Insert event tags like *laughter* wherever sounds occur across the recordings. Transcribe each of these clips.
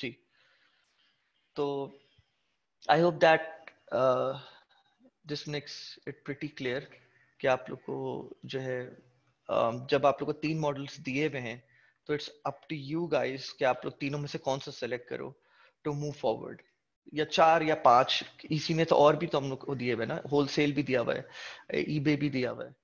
जी तो I hope that this makes it pretty clear कि आप लोग को जो है uh, जब आप लोग को तीन मॉडल्स दिए हुए हैं तो it's up to you guys कि आप लोग तीनों में से कौन सा सेलेक्ट करो टू मूव फॉरवर्ड या चार या पांच इसी में तो और भी तो हम लोग को दिए हुए ना होलसेल भी दिया हुआ है ई भी दिया हुआ है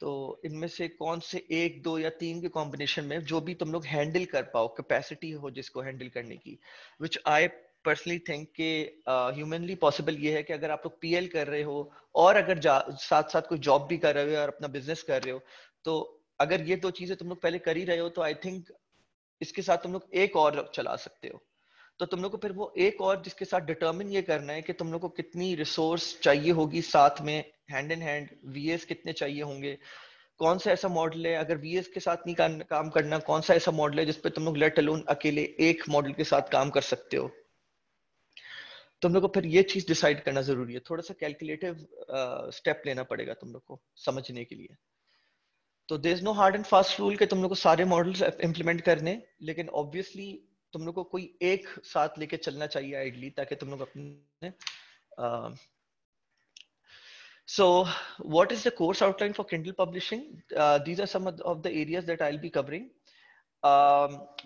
तो इनमें से कौन से एक दो या तीन के कॉम्बिनेशन में जो भी तुम लोग हैंडल कर पाओ कैपेसिटी हो जिसको हैंडल करने की विच आई पर्सनली थिंक के ह्यूमनली पॉसिबल ये है कि अगर आप लोग पी कर रहे हो और अगर साथ साथ कोई जॉब भी कर रहे हो और अपना बिजनेस कर रहे हो तो अगर ये दो चीजें तुम लोग पहले कर ही रहे हो तो आई थिंक इसके साथ तुम लोग एक और चला सकते हो तो तुम लोग को फिर वो एक और जिसके साथ डिटर्मिन ये करना है कि तुम लोग को कितनी रिसोर्स चाहिए होगी साथ में हैंड इन हैंड वी कितने चाहिए होंगे कौन सा ऐसा मॉडल है अगर वी के साथ नहीं काम, काम करना कौन सा ऐसा मॉडल है जिसपे तुम लोग लेट अलोन अकेले एक मॉडल के साथ काम कर सकते हो तुम लोग को फिर ये चीज डिसाइड करना जरूरी है थोड़ा सा कैलकुलेटिव स्टेप लेना पड़ेगा तुम लोग को समझने के लिए तो there is no hard and fast rule के तुम लोग को सारे मॉडल्स इम्प्लीमेंट करने लेकिन ऑब्वियसली तुम लोग को कोई एक साथ लेके चलना चाहिए आइडली ताकि तुम लोग अपने so what is the course outline for Kindle publishing these are some of the areas that I will be covering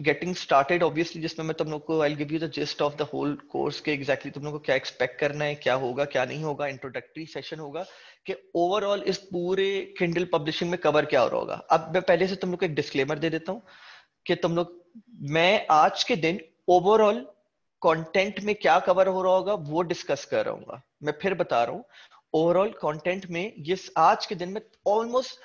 getting started obviously जिसमें मैं तुम लोग को I will give you the gist of the whole course के exactly तुम लोग को क्या एक्सपेक्ट करना है क्या होगा क्या नहीं होगा इंट्रोडक्टरी सेशन होगा कि ओवरऑल इस पूरे किंडल पब्लिशिंग में कवर क्या हो रहा होगा अब मैं पहले से तुम लोग को एक डिस्क्लेमर दे देता हूँ कि तुम लोग मैं आज के दिन ओवरऑल कंटेंट में क्या कवर हो रहा होगा वो डिस्कस कर रहा हूँ मैं फिर बता रहा हूँ ओवरऑल कंटेंट में ये आज के दिन में ऑलमोस्ट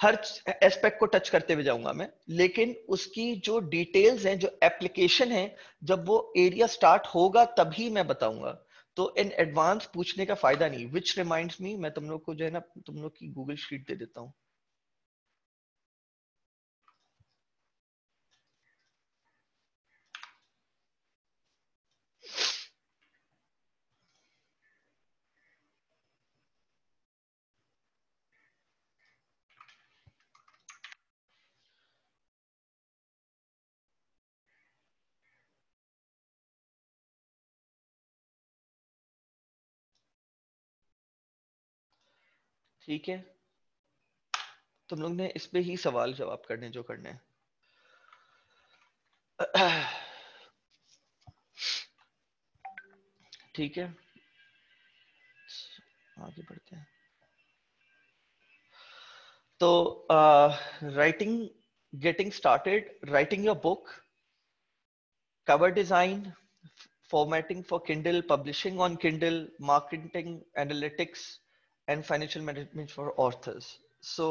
हर एस्पेक्ट को टच करते हुए जाऊंगा मैं लेकिन उसकी जो डिटेल्स हैं जो एप्लीकेशन है जब वो एरिया स्टार्ट होगा तभी मैं बताऊंगा तो इन एडवांस पूछने का फायदा नहीं विच रिमाइंड मी मैं तुम लोग को जो है ना तुम लोग की गूगल शीट दे देता हूँ ठीक है तुम लोग ने इस पे ही सवाल जवाब करने जो करने *clears throat* ठीक है आगे बढ़ते हैं तो writing getting started writing your book cover design formatting for Kindle publishing on Kindle marketing analytics and financial management for authors so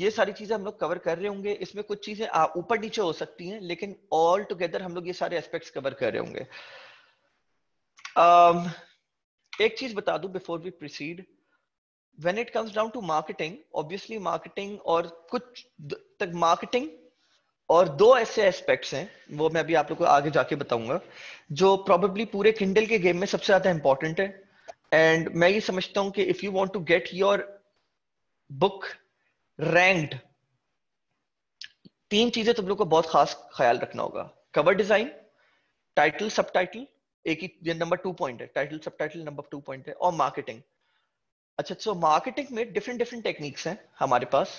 ये सारी चीजें हम लोग कवर कर रहे होंगे इसमें कुछ चीजें ऊपर नीचे हो सकती हैं लेकिन ऑल टुगेदर हम लोग ये सारे एस्पेक्ट्स कवर कर रहे होंगे um, एक चीज बता दू before we proceed when it comes down to marketing obviously marketing और कुछ तक मार्केटिंग और दो ऐसे एस्पेक्ट्स हैं वो मैं अभी आप लोग को आगे जाके बताऊंगा जो प्रॉबेबली पूरे किंडल के गेम में सबसे ज्यादा इंपॉर्टेंट है एंड मैं ये समझता हूं कि if you want to get your book ranked तीन चीजें तुम लोग को बहुत खास ख्याल रखना होगा cover design title subtitle एक ही नंबर टू पॉइंट है title subtitle number two point है और मार्केटिंग अच्छा सो मार्केटिंग में डिफरेंट डिफरेंट टेक्निक्स हैं हमारे पास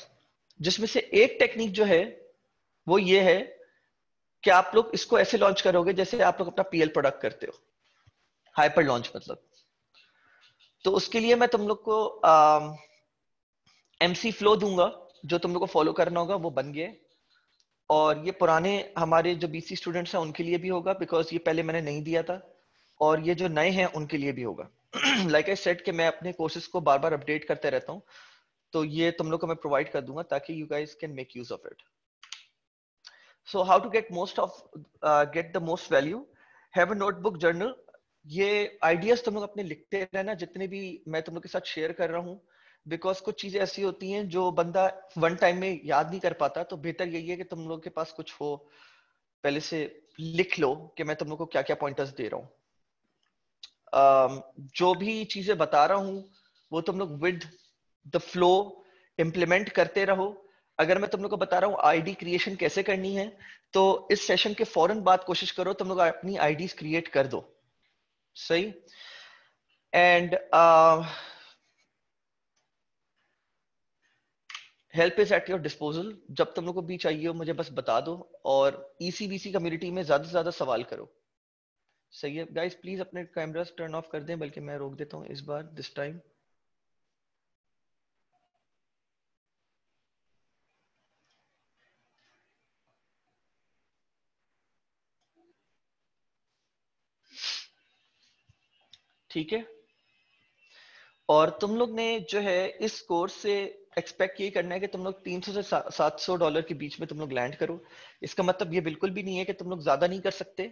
जिसमें से एक टेक्निक जो है वो ये है कि आप लोग इसको ऐसे लॉन्च करोगे जैसे आप लोग अपना पीएल प्रोडक्ट करते हो हाइपर लॉन्च मतलब तो उसके लिए मैं तुम लोग को एम सी फ्लो दूंगा जो तुम लोग को फॉलो करना होगा वो बन गए और ये पुराने हमारे जो बी सी स्टूडेंट्स हैं उनके लिए भी होगा बिकॉज ये पहले मैंने नहीं दिया था और ये जो नए हैं उनके लिए भी होगा लाइक आई सेट कि मैं अपने कोर्सेज को बार बार अपडेट करते रहता हूँ तो ये तुम लोग को मैं प्रोवाइड कर दूंगा ताकि you guys can make use of it so how to get most of get the most value have a notebook journal ये आइडियाज तुम तो लोग अपने लिखते रहना जितने भी मैं तुम लोग के साथ शेयर कर रहा हूँ बिकॉज कुछ चीजें ऐसी होती हैं जो बंदा वन टाइम में याद नहीं कर पाता तो बेहतर यही है कि तुम लोग के पास कुछ हो पहले से लिख लो कि मैं तुम लोग को क्या क्या पॉइंटर्स दे रहा हूँ जो भी चीजें बता रहा हूँ वो तुम लोग विद द फ्लो इम्प्लीमेंट करते रहो अगर मैं तुम लोग को बता रहा हूँ आईडी क्रिएशन कैसे करनी है तो इस सेशन के फौरन बाद कोशिश करो तुम लोग अपनी आईडीज क्रिएट कर दो सही and help is at your disposal जब तुम लोग को भी चाहिए हो मुझे बस बता दो और ईसीबीसी e कम्युनिटी में ज्यादा से ज्यादा सवाल करो सही है गाइस प्लीज अपने कैमरास टर्न ऑफ कर दें बल्कि मैं रोक देता हूँ इस बार दिस टाइम ठीक है और तुम लोग ने जो है इस कोर्स से एक्सपेक्ट ये करना है कि तुम लोग 300 से 700 डॉलर के बीच में तुम लोग लैंड करो इसका मतलब ये बिल्कुल भी नहीं है कि तुम लोग ज्यादा नहीं कर सकते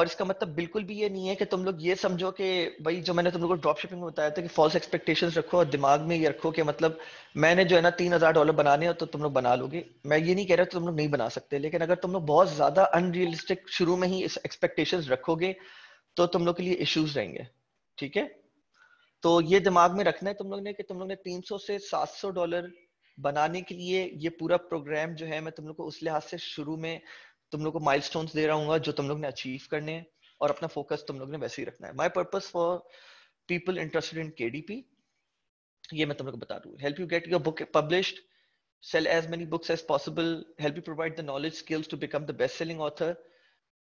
और इसका मतलब बिल्कुल भी ये नहीं है कि तुम लोग ये समझो कि भाई जो मैंने तुम लोग को ड्रॉप शिपिंग में बताया था कि फॉल्स एक्सपेक्टेशंस रखो और दिमाग में ये रखो कि मतलब मैंने जो है ना तीन हजार डॉलर बनाने हो तो तुम लोग बना लोगे मैं ये नहीं कह रहा तो तुम लोग नहीं बना सकते लेकिन अगर तुम लोग बहुत ज्यादा अनरियलिस्टिक शुरू में ही इस एक्सपेक्टेशन रखोगे तो तुम लोग के लिए इश्यूज रहेंगे ठीक है तो ये दिमाग में रखना है तुम लोग ने कि तुम लोग ने 300 से 700 डॉलर बनाने के लिए ये पूरा प्रोग्राम जो है मैं तुम लोग को उस लिहाज से शुरू में तुम लोग को माइल दे रहा हूँ जो तुम लोग ने अचीव करने हैं और अपना फोकस तुम लोग ने वैसे ही रखना है my purpose for people interested in के ये मैं तुम लोग को बता दू help you get your book publish sell as many books as possible help you provide the knowledge skills to become the best selling author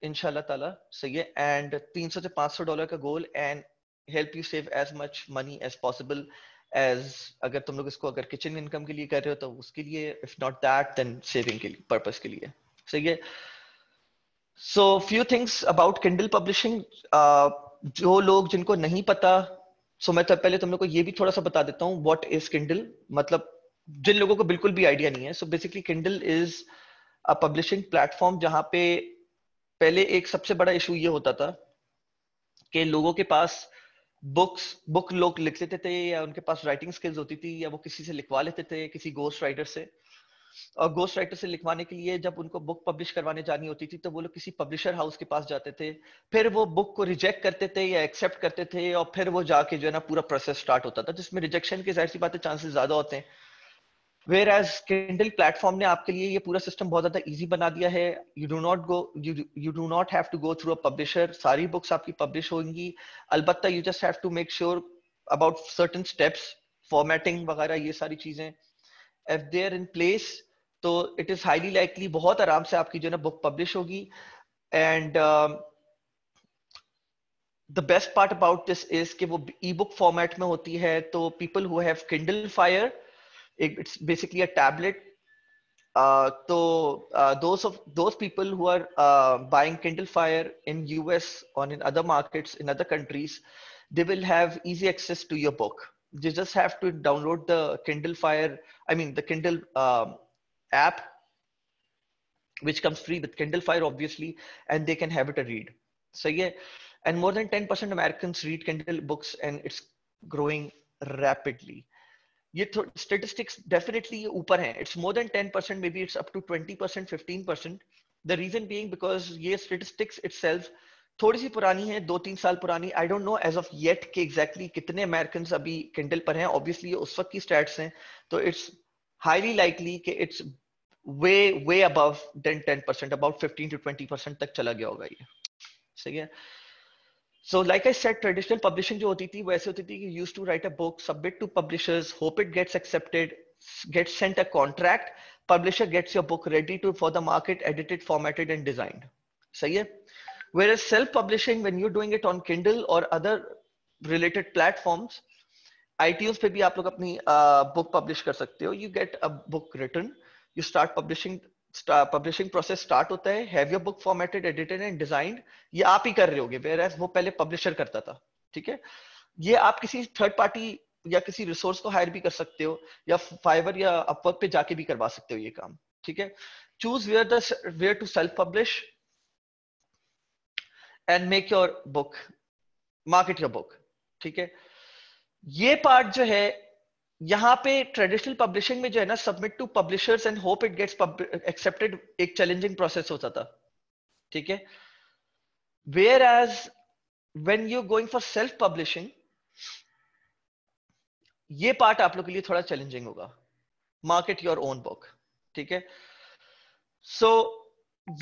इनशाला ताला सही है एंड 300 से 500 डॉलर का goal and help you save as much money as possible as अगर तुम लोग इसको अगर किचन इनकम के लिए कर रहे हो तो उसके लिए if not that then saving के लिए पर्पस के लिए सही है so few things about Kindle publishing जो लोग जिनको नहीं पता सो so मैं तो पहले तुम लोग को ये भी थोड़ा सा बता देता हूँ वॉट इज किंडल मतलब जिन लोगों को बिल्कुल भी आइडिया नहीं है so basically Kindle is a publishing platform जहां पे पहले एक सबसे बड़ा इशू ये होता था कि लोगों के पास बुक्स बुक लोग लिख लेते थे या उनके पास राइटिंग स्किल्स होती थी या वो किसी से लिखवा लेते थे किसी गोस्ट राइटर से और गोस्ट राइटर से लिखवाने के लिए जब उनको बुक पब्लिश करवाने जानी होती थी तो वो लोग किसी पब्लिशर हाउस के पास जाते थे फिर वो बुक को रिजेक्ट करते थे या एक्सेप्ट करते थे और फिर वो जाके जो है ना पूरा प्रोसेस स्टार्ट होता था जिसमें रिजेक्शन के जाहिर सी बातें चांसेस ज्यादा होते हैं वेर एज किंडल प्लेटफॉर्म ने आपके लिए ये पूरा सिस्टम बहुत ज्यादा ईजी बना दिया है you do not go you do not have to go through a publisher सारी बुक्स आपकी पब्लिश होंगी अलबत्ता you just have to make sure about certain steps formatting वगैरह ये सारी चीजें if they are in place तो इट इज हाईली लाइकली बहुत आराम से आपकी जो है ना बुक पब्लिश होगी and the best part about this is कि वो ई बुक फॉर्मेट में होती है तो people who have Kindle Fire it, it's basically a tablet uh, so uh, those of those people who are uh, buying Kindle Fire in US or in other markets in other countries, they will have easy access to your book. They just have to download the Kindle Fire, I mean the Kindle um, app, which comes free with Kindle Fire obviously, and they can have it a read. So yeah, and more than 10% Americans read Kindle books, and it's growing rapidly. ये statistics definitely ऊपर है it's more than ten percent maybe it's up to twenty percent fifteen percent the reason being because ये statistics itself थोड़ी सी पुरानी है दो तीन साल पुरानी I don't know as of yet के एग्जैक्टली exactly कितने अमेरिकन अभी किंडल पर हैं ऑब्वियसली उस वक्त की स्टैट्स हैं तो इट्स हाईली लाइकली कि it's way way above than ten percent about fifteen to twenty percent तक चला गया होगा ये सही है So, like I said, traditional publishing jo hoti thi wo aise hoti thi ki used to write a book, submit to publishers, hope it gets accepted, gets sent a contract, publisher gets your book ready to for the market, edited, formatted and designed. sahi hai Whereas self-publishing, when you're doing it on Kindle or other related platforms, iTunes pe bhi aap log apni uh, book publish kar sakte ho You get a book written, you start publishing publishing process start होता है have your book formatted edited and designed ये आप ही कर रहे होगे where as वो पहले publisher करता था ठीक है ये आप किसी थर्ड पार्टी या किसी रिसोर्स को हायर भी कर सकते हो या फाइवर या अपवर्क पे जाके भी करवा सकते हो ये काम ठीक है choose where the where to self publish and make your book market your book ठीक है ये पार्ट जो है यहाँ पे ट्रेडिशनल पब्लिशिंग में जो है ना submit to publishers and hope it gets accepted एक चैलेंजिंग प्रोसेस होता था ठीक है whereas when you going for self publishing ये पार्ट आप लोग के लिए थोड़ा चैलेंजिंग होगा मार्केट योर ओन बुक ठीक है सो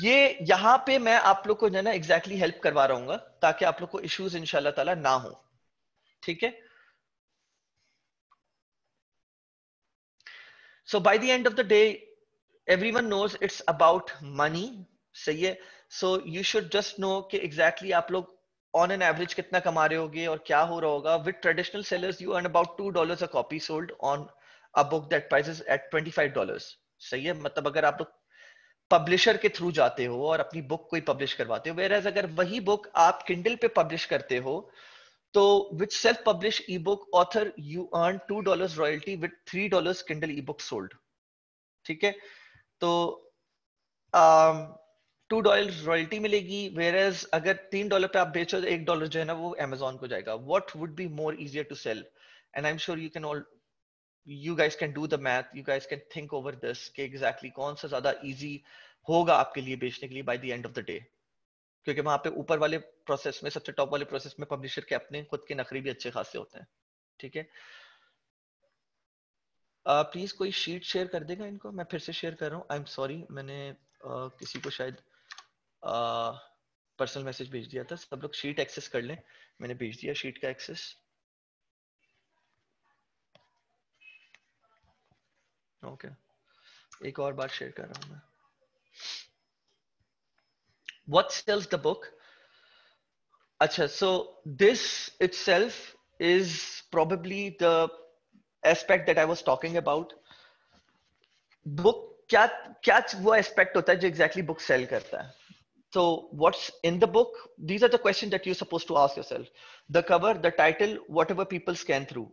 ये यहां पे मैं आप लोग को जो है ना एग्जैक्टली हेल्प करवा रहा ताकि आप लोग को इश्यूज इनशाला ना हो ठीक है so by the end of the day everyone knows it's about money सही है so you should just know कि exactly आप लोग ऑन एन एवरेज कितना कमा रहे hoge और क्या हो रहा होगा with traditional sellers you earn about two dollar a copy sold on a book that prices at twenty five dollar सही है मतलब अगर आप लोग पब्लिशर के थ्रू जाते हो और अपनी बुक कोई पब्लिश करवाते हो वेर एज अगर वही बुक आप किंडल पे पब्लिश करते हो self publish ebook author you earn two dollar royalty with three dollar Kindle ebook sold ठीक है तो टू डॉलर रॉयल्टी मिलेगी वेर एज अगर तीन डॉलर पे आप बेचो तो एक डॉलर जो है ना वो अमेजोन को जाएगा what would be more easier to sell and I am sure you can all you guys can do the math you guys can think over this के एग्जैक्टली exactly कौन सा ज्यादा ईजी होगा आपके लिए बेचने के लिए by the end of the day क्योंकि वहां पे ऊपर वाले प्रोसेस में सबसे टॉप वाले प्रोसेस में पब्लिशर के अपने खुद के नखरे भी अच्छे खासे होते हैं ठीक है प्लीज कोई शीट शेयर कर देगा इनको मैं फिर से शेयर कर रहा हूँ आई एम सॉरी मैंने आ, किसी को शायद पर्सनल मैसेज भेज दिया था सब लोग शीट एक्सेस कर लें मैंने भेज दिया शीट का एक्सेस ओके okay. एक और बात शेयर कर रहा हूँ मैं what sells the book Acha, so this itself is probably the aspect that i was talking about book क्या क्या वो एस्पेक्ट होता है जो एग्जैक्टली बुक सेल करता है So what's in the book? These are the questions that you're supposed to ask yourself. The cover, the title, whatever people scan through.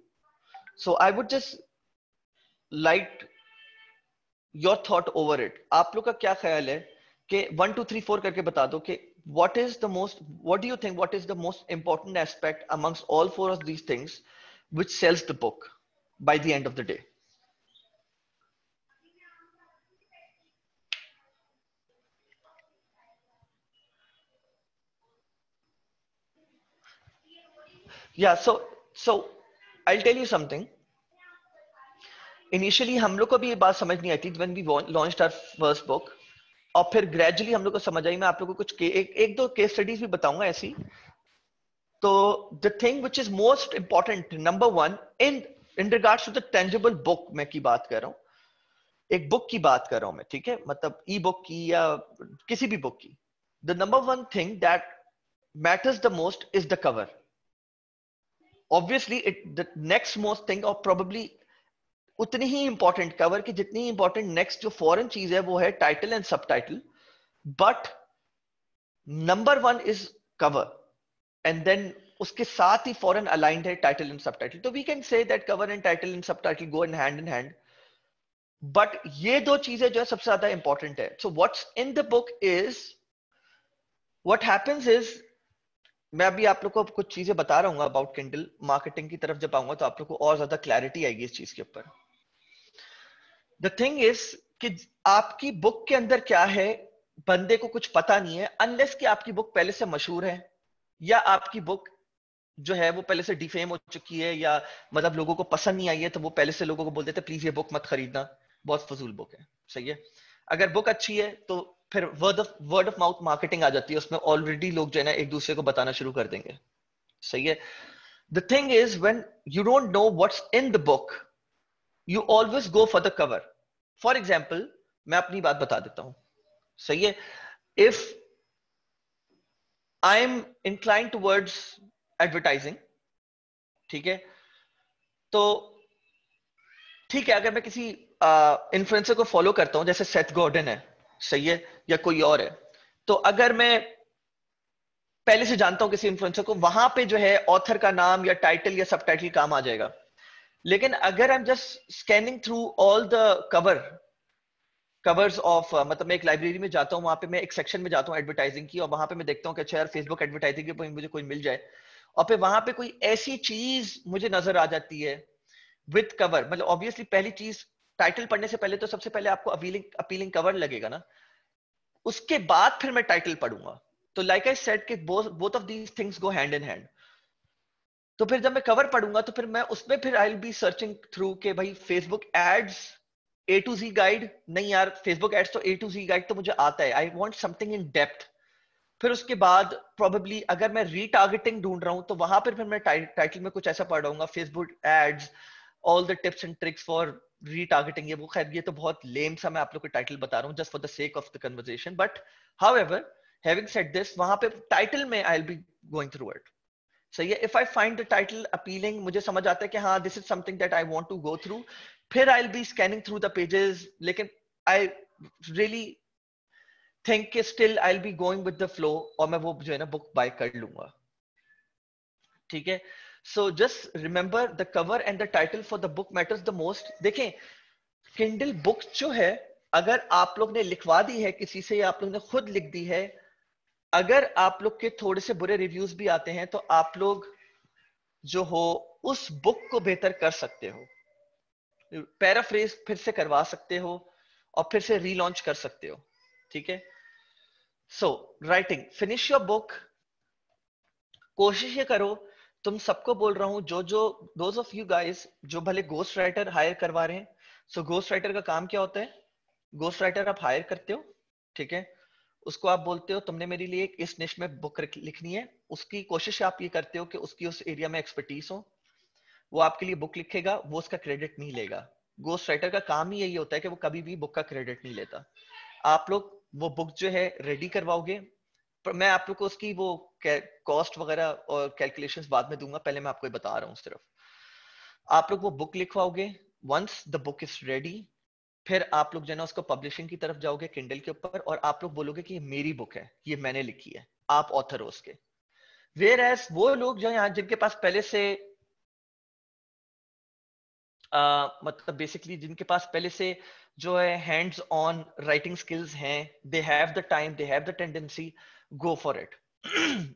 So I would just like your thought over it. आप लोग का क्या ख्याल है कि one two three four करके बता दो कि what is the most what do you think what is the most important aspect amongst all four of these things which sells the book by the end of the day या so so I tell you something initially हम लोग को भी ये बात समझ नहीं आती when we launch our first book और फिर ग्रेजुअली हम लोग को समझ आई मैं आप लोगों को कुछ के, एक, एक दो केस स्टडीज भी बताऊंगा ऐसी तो the thing which is most important number one in in regard to the tangible book मैं की बात कर रहा हूं एक बुक की बात कर रहा हूं मैं ठीक है मतलब ई बुक की या किसी भी बुक की the number one thing that matters the most is the cover obviously it the next most thing और प्रोबेबली उतनी ही इंपॉर्टेंट कवर की जितनी इंपॉर्टेंट नेक्स्ट जो फॉरन चीज है वो है title and subtitle but number one is cover and then उसके साथ ही फॉरन अलाइंड है टाइटल एंड सब टाइटल तो we can say that cover and title and subtitle go in hand in hand but ये दो चीजें जो है सबसे ज्यादा इंपॉर्टेंट है so what's in the book is what happens is मैं अभी आप लोग को कुछ चीजें बता रहा हूँ अबाउट किंडल मार्केटिंग की तरफ जब आऊंगा तो आप लोग को और ज्यादा क्लैरिटी आएगी इस चीज के ऊपर द थिंग इज कि आपकी बुक के अंदर क्या है बंदे को कुछ पता नहीं है अनलेस कि आपकी बुक पहले से मशहूर है या आपकी बुक जो है वो पहले से डिफेम हो चुकी है या मतलब लोगों को पसंद नहीं आई है तो वो पहले से लोगों को बोल देते प्लीज ये बुक मत खरीदना बहुत फजूल बुक है सही है अगर बुक अच्छी है तो फिर word of word of mouth marketing आ जाती है उसमें ऑलरेडी लोग जो है ना एक दूसरे को बताना शुरू कर देंगे सही है the thing is when you don't know what's in the book you always go for the cover for example मैं अपनी बात बता देता हूं सही है if I am incline to words advertising ठीक है तो ठीक है अगर मैं किसी इन्फ्लुएंसर को फॉलो करता हूं जैसे सेथ गॉर्डन है सही है या कोई और है तो अगर मैं पहले से जानता हूं किसी इन्फ्लुएंसर को वहां पे जो है ऑथर का नाम या टाइटल या सब काम आ जाएगा लेकिन अगर I am just scanning through all the cover covers of मतलब मैं एक लाइब्रेरी में जाता हूँ वहां पे मैं एक सेक्शन में जाता हूँ एडवर्टाइजिंग की और वहां पे मैं देखता हूँ कि अच्छा यार फेसबुक एडवर्टाइजिंग की मुझे कोई मिल जाए और फिर वहां पे कोई ऐसी चीज मुझे नजर आ जाती है विथ कवर मतलब ऑब्वियसली पहली चीज टाइटल पढ़ने से पहले तो सबसे पहले आपको अपीलिंग अपीलिंग कवर लगेगा ना उसके बाद फिर मैं टाइटल पढ़ूंगा तो लाइक आई सेट के both both of these things go hand in hand तो फिर जब मैं कवर पढ़ूंगा तो फिर मैं उसमें फिर आई बी सर्चिंग थ्रू के भाई Facebook ads A to Z guide नहीं यार फेसबुक एड्स तो ए टू जी गाइड तो मुझे आता है I want something in depth फिर उसके बाद प्रॉबेबली अगर मैं रीटारगेटिंग ढूंढ रहा हूँ तो वहां पर फिर मैं टाइटल में कुछ ऐसा पढ़ाऊंगा Facebook ads all the tips and tricks for retargeting ये वो खैर ये तो बहुत लेम सा मैं आप लोग को टाइटल बता रहा हूँ just for the sake of the conversation but however having said this वहां पे टाइटल में I'll be going through it सही है if I find the title appealing मुझे समझ आता है कि हाँ this is something that I want to go through फिर I will be scanning through the pages लेकिन आई रियली थिंक कि still I will be going with the flow और मैं वो जो है ना बुक बाय कर लूंगा ठीक है so just remember the cover and the title for the book matters the most देखें किंडल बुक्स जो है अगर आप लोग ने लिखवा दी है किसी से या आप लोग ने खुद लिख दी है अगर आप लोग के थोड़े से बुरे रिव्यूज भी आते हैं तो आप लोग जो हो उस बुक को बेहतर कर सकते हो पैराफ्रेज फिर से करवा सकते हो और फिर से रीलॉन्च कर सकते हो ठीक है so writing finish your book कोशिश ये करो तुम सबको बोल रहा हूं जो जो दोज ऑफ यू गाइस जो भले गोस्ट राइटर हायर करवा रहे हैं सो गोस्ट राइटर का काम क्या होता है गोस्ट राइटर आप हायर करते हो ठीक है उसको आप बोलते हो तुमने मेरे लिए इस निश में बुक लिखनी है उसकी कोशिश आप ये करते हो कि उसकी उस एरिया में एक्सपर्टीज हो वो आपके लिए बुक लिखेगा वो उसका क्रेडिट नहीं लेगा गोस्ट राइटर का काम ही यही होता है कि वो कभी भी बुक का क्रेडिट नहीं लेता आप लोग वो बुक जो है रेडी करवाओगे पर मैं आप लोग को उसकी वो कॉस्ट वगैरह और कैलकुलेशन बाद में दूंगा पहले मैं आपको बता रहा हूँ सिर्फ आप लोग वो बुक लिखवाओगे once the book is ready फिर आप लोग जो है ना उसको पब्लिशिंग की तरफ जाओगे किंडल के ऊपर और आप लोग बोलोगे कि ये मेरी बुक है ये मैंने लिखी है आप ऑथर हो उसके वेयर एस वो लोग जो यहाँ जिनके पास पहले से आ, मतलब बेसिकली जिनके पास पहले से जो है हैंड्स ऑन राइटिंग स्किल्स हैं they have the time they have the tendency go for it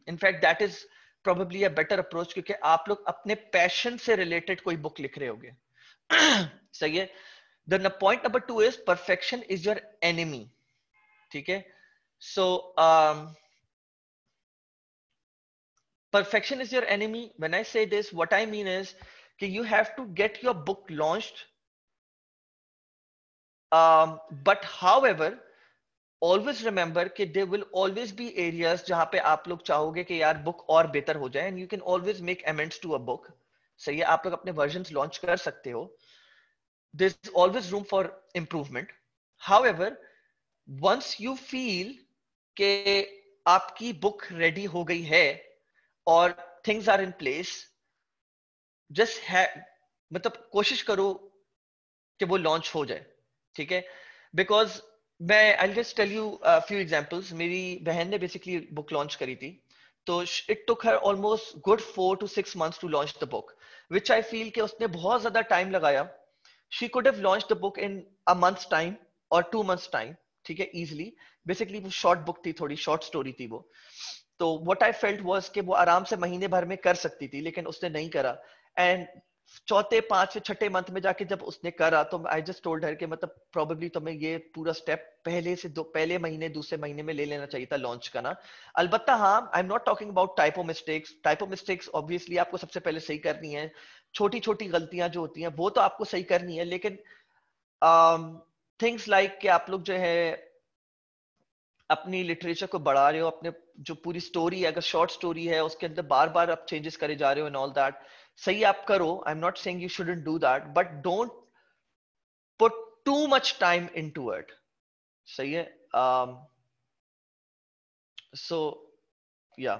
in fact that is probably a better approach क्योंकि आप लोग अपने पैशन से रिलेटेड कोई बुक लिख रहे होगे सही है then the point number 2 is perfection is your enemy theek hai so um, perfection is your enemy when i say this what i mean is ki you have to get your book launched um, but however always remember ki there will always be areas jahan pe aap log chahoge ki yaar book aur better ho jaye and you can always make amends to a book सही hai aap log apne versions launch कर सकते हो there's always room for improvement however once you feel के आपकी book ready हो गई है और things are in place just है मतलब कोशिश करो कि वो लॉन्च हो जाए ठीक है बिकॉज मैं I just tell you few examples मेरी बहन ने बेसिकली बुक लॉन्च करी थी तो it took her almost good four to six months to launch the book which I feel कि उसने बहुत ज्यादा टाइम लगाया she could have launched the book in a month's time और टू मंथ्स टाइम ठीक है इजिली बेसिकली वो short book थी थोड़ी शॉर्ट स्टोरी थी वो तो व्हाट आई फेल्ट वाज कि वो आराम से महीने भर में कर सकती थी लेकिन उसने नहीं करा एंड चौथे पांचवे छठे मंथ में जाके जब उसने करा तो आई जस्ट टोल्ड हर कि मतलब प्रोबेबली तुम्हें ये पूरा स्टेप पहले से दो पहले महीने दूसरे महीने में ले लेना चाहिए था लॉन्च करना अलबत्ता हाँ I am not talking about typo mistakes typo mistakes obviously आपको सबसे पहले सही करनी है छोटी छोटी गलतियां जो होती हैं वो तो आपको सही करनी है लेकिन थिंग्स um, लाइक like कि आप लोग जो है अपनी लिटरेचर को बढ़ा रहे हो अपने जो पूरी स्टोरी है अगर शॉर्ट स्टोरी है उसके अंदर बार बार आप चेंजेस करे जा रहे हो एंड ऑल दैट सही आप करो I am not saying you shouldn't do that but don't put too much time to it सही है सो um, या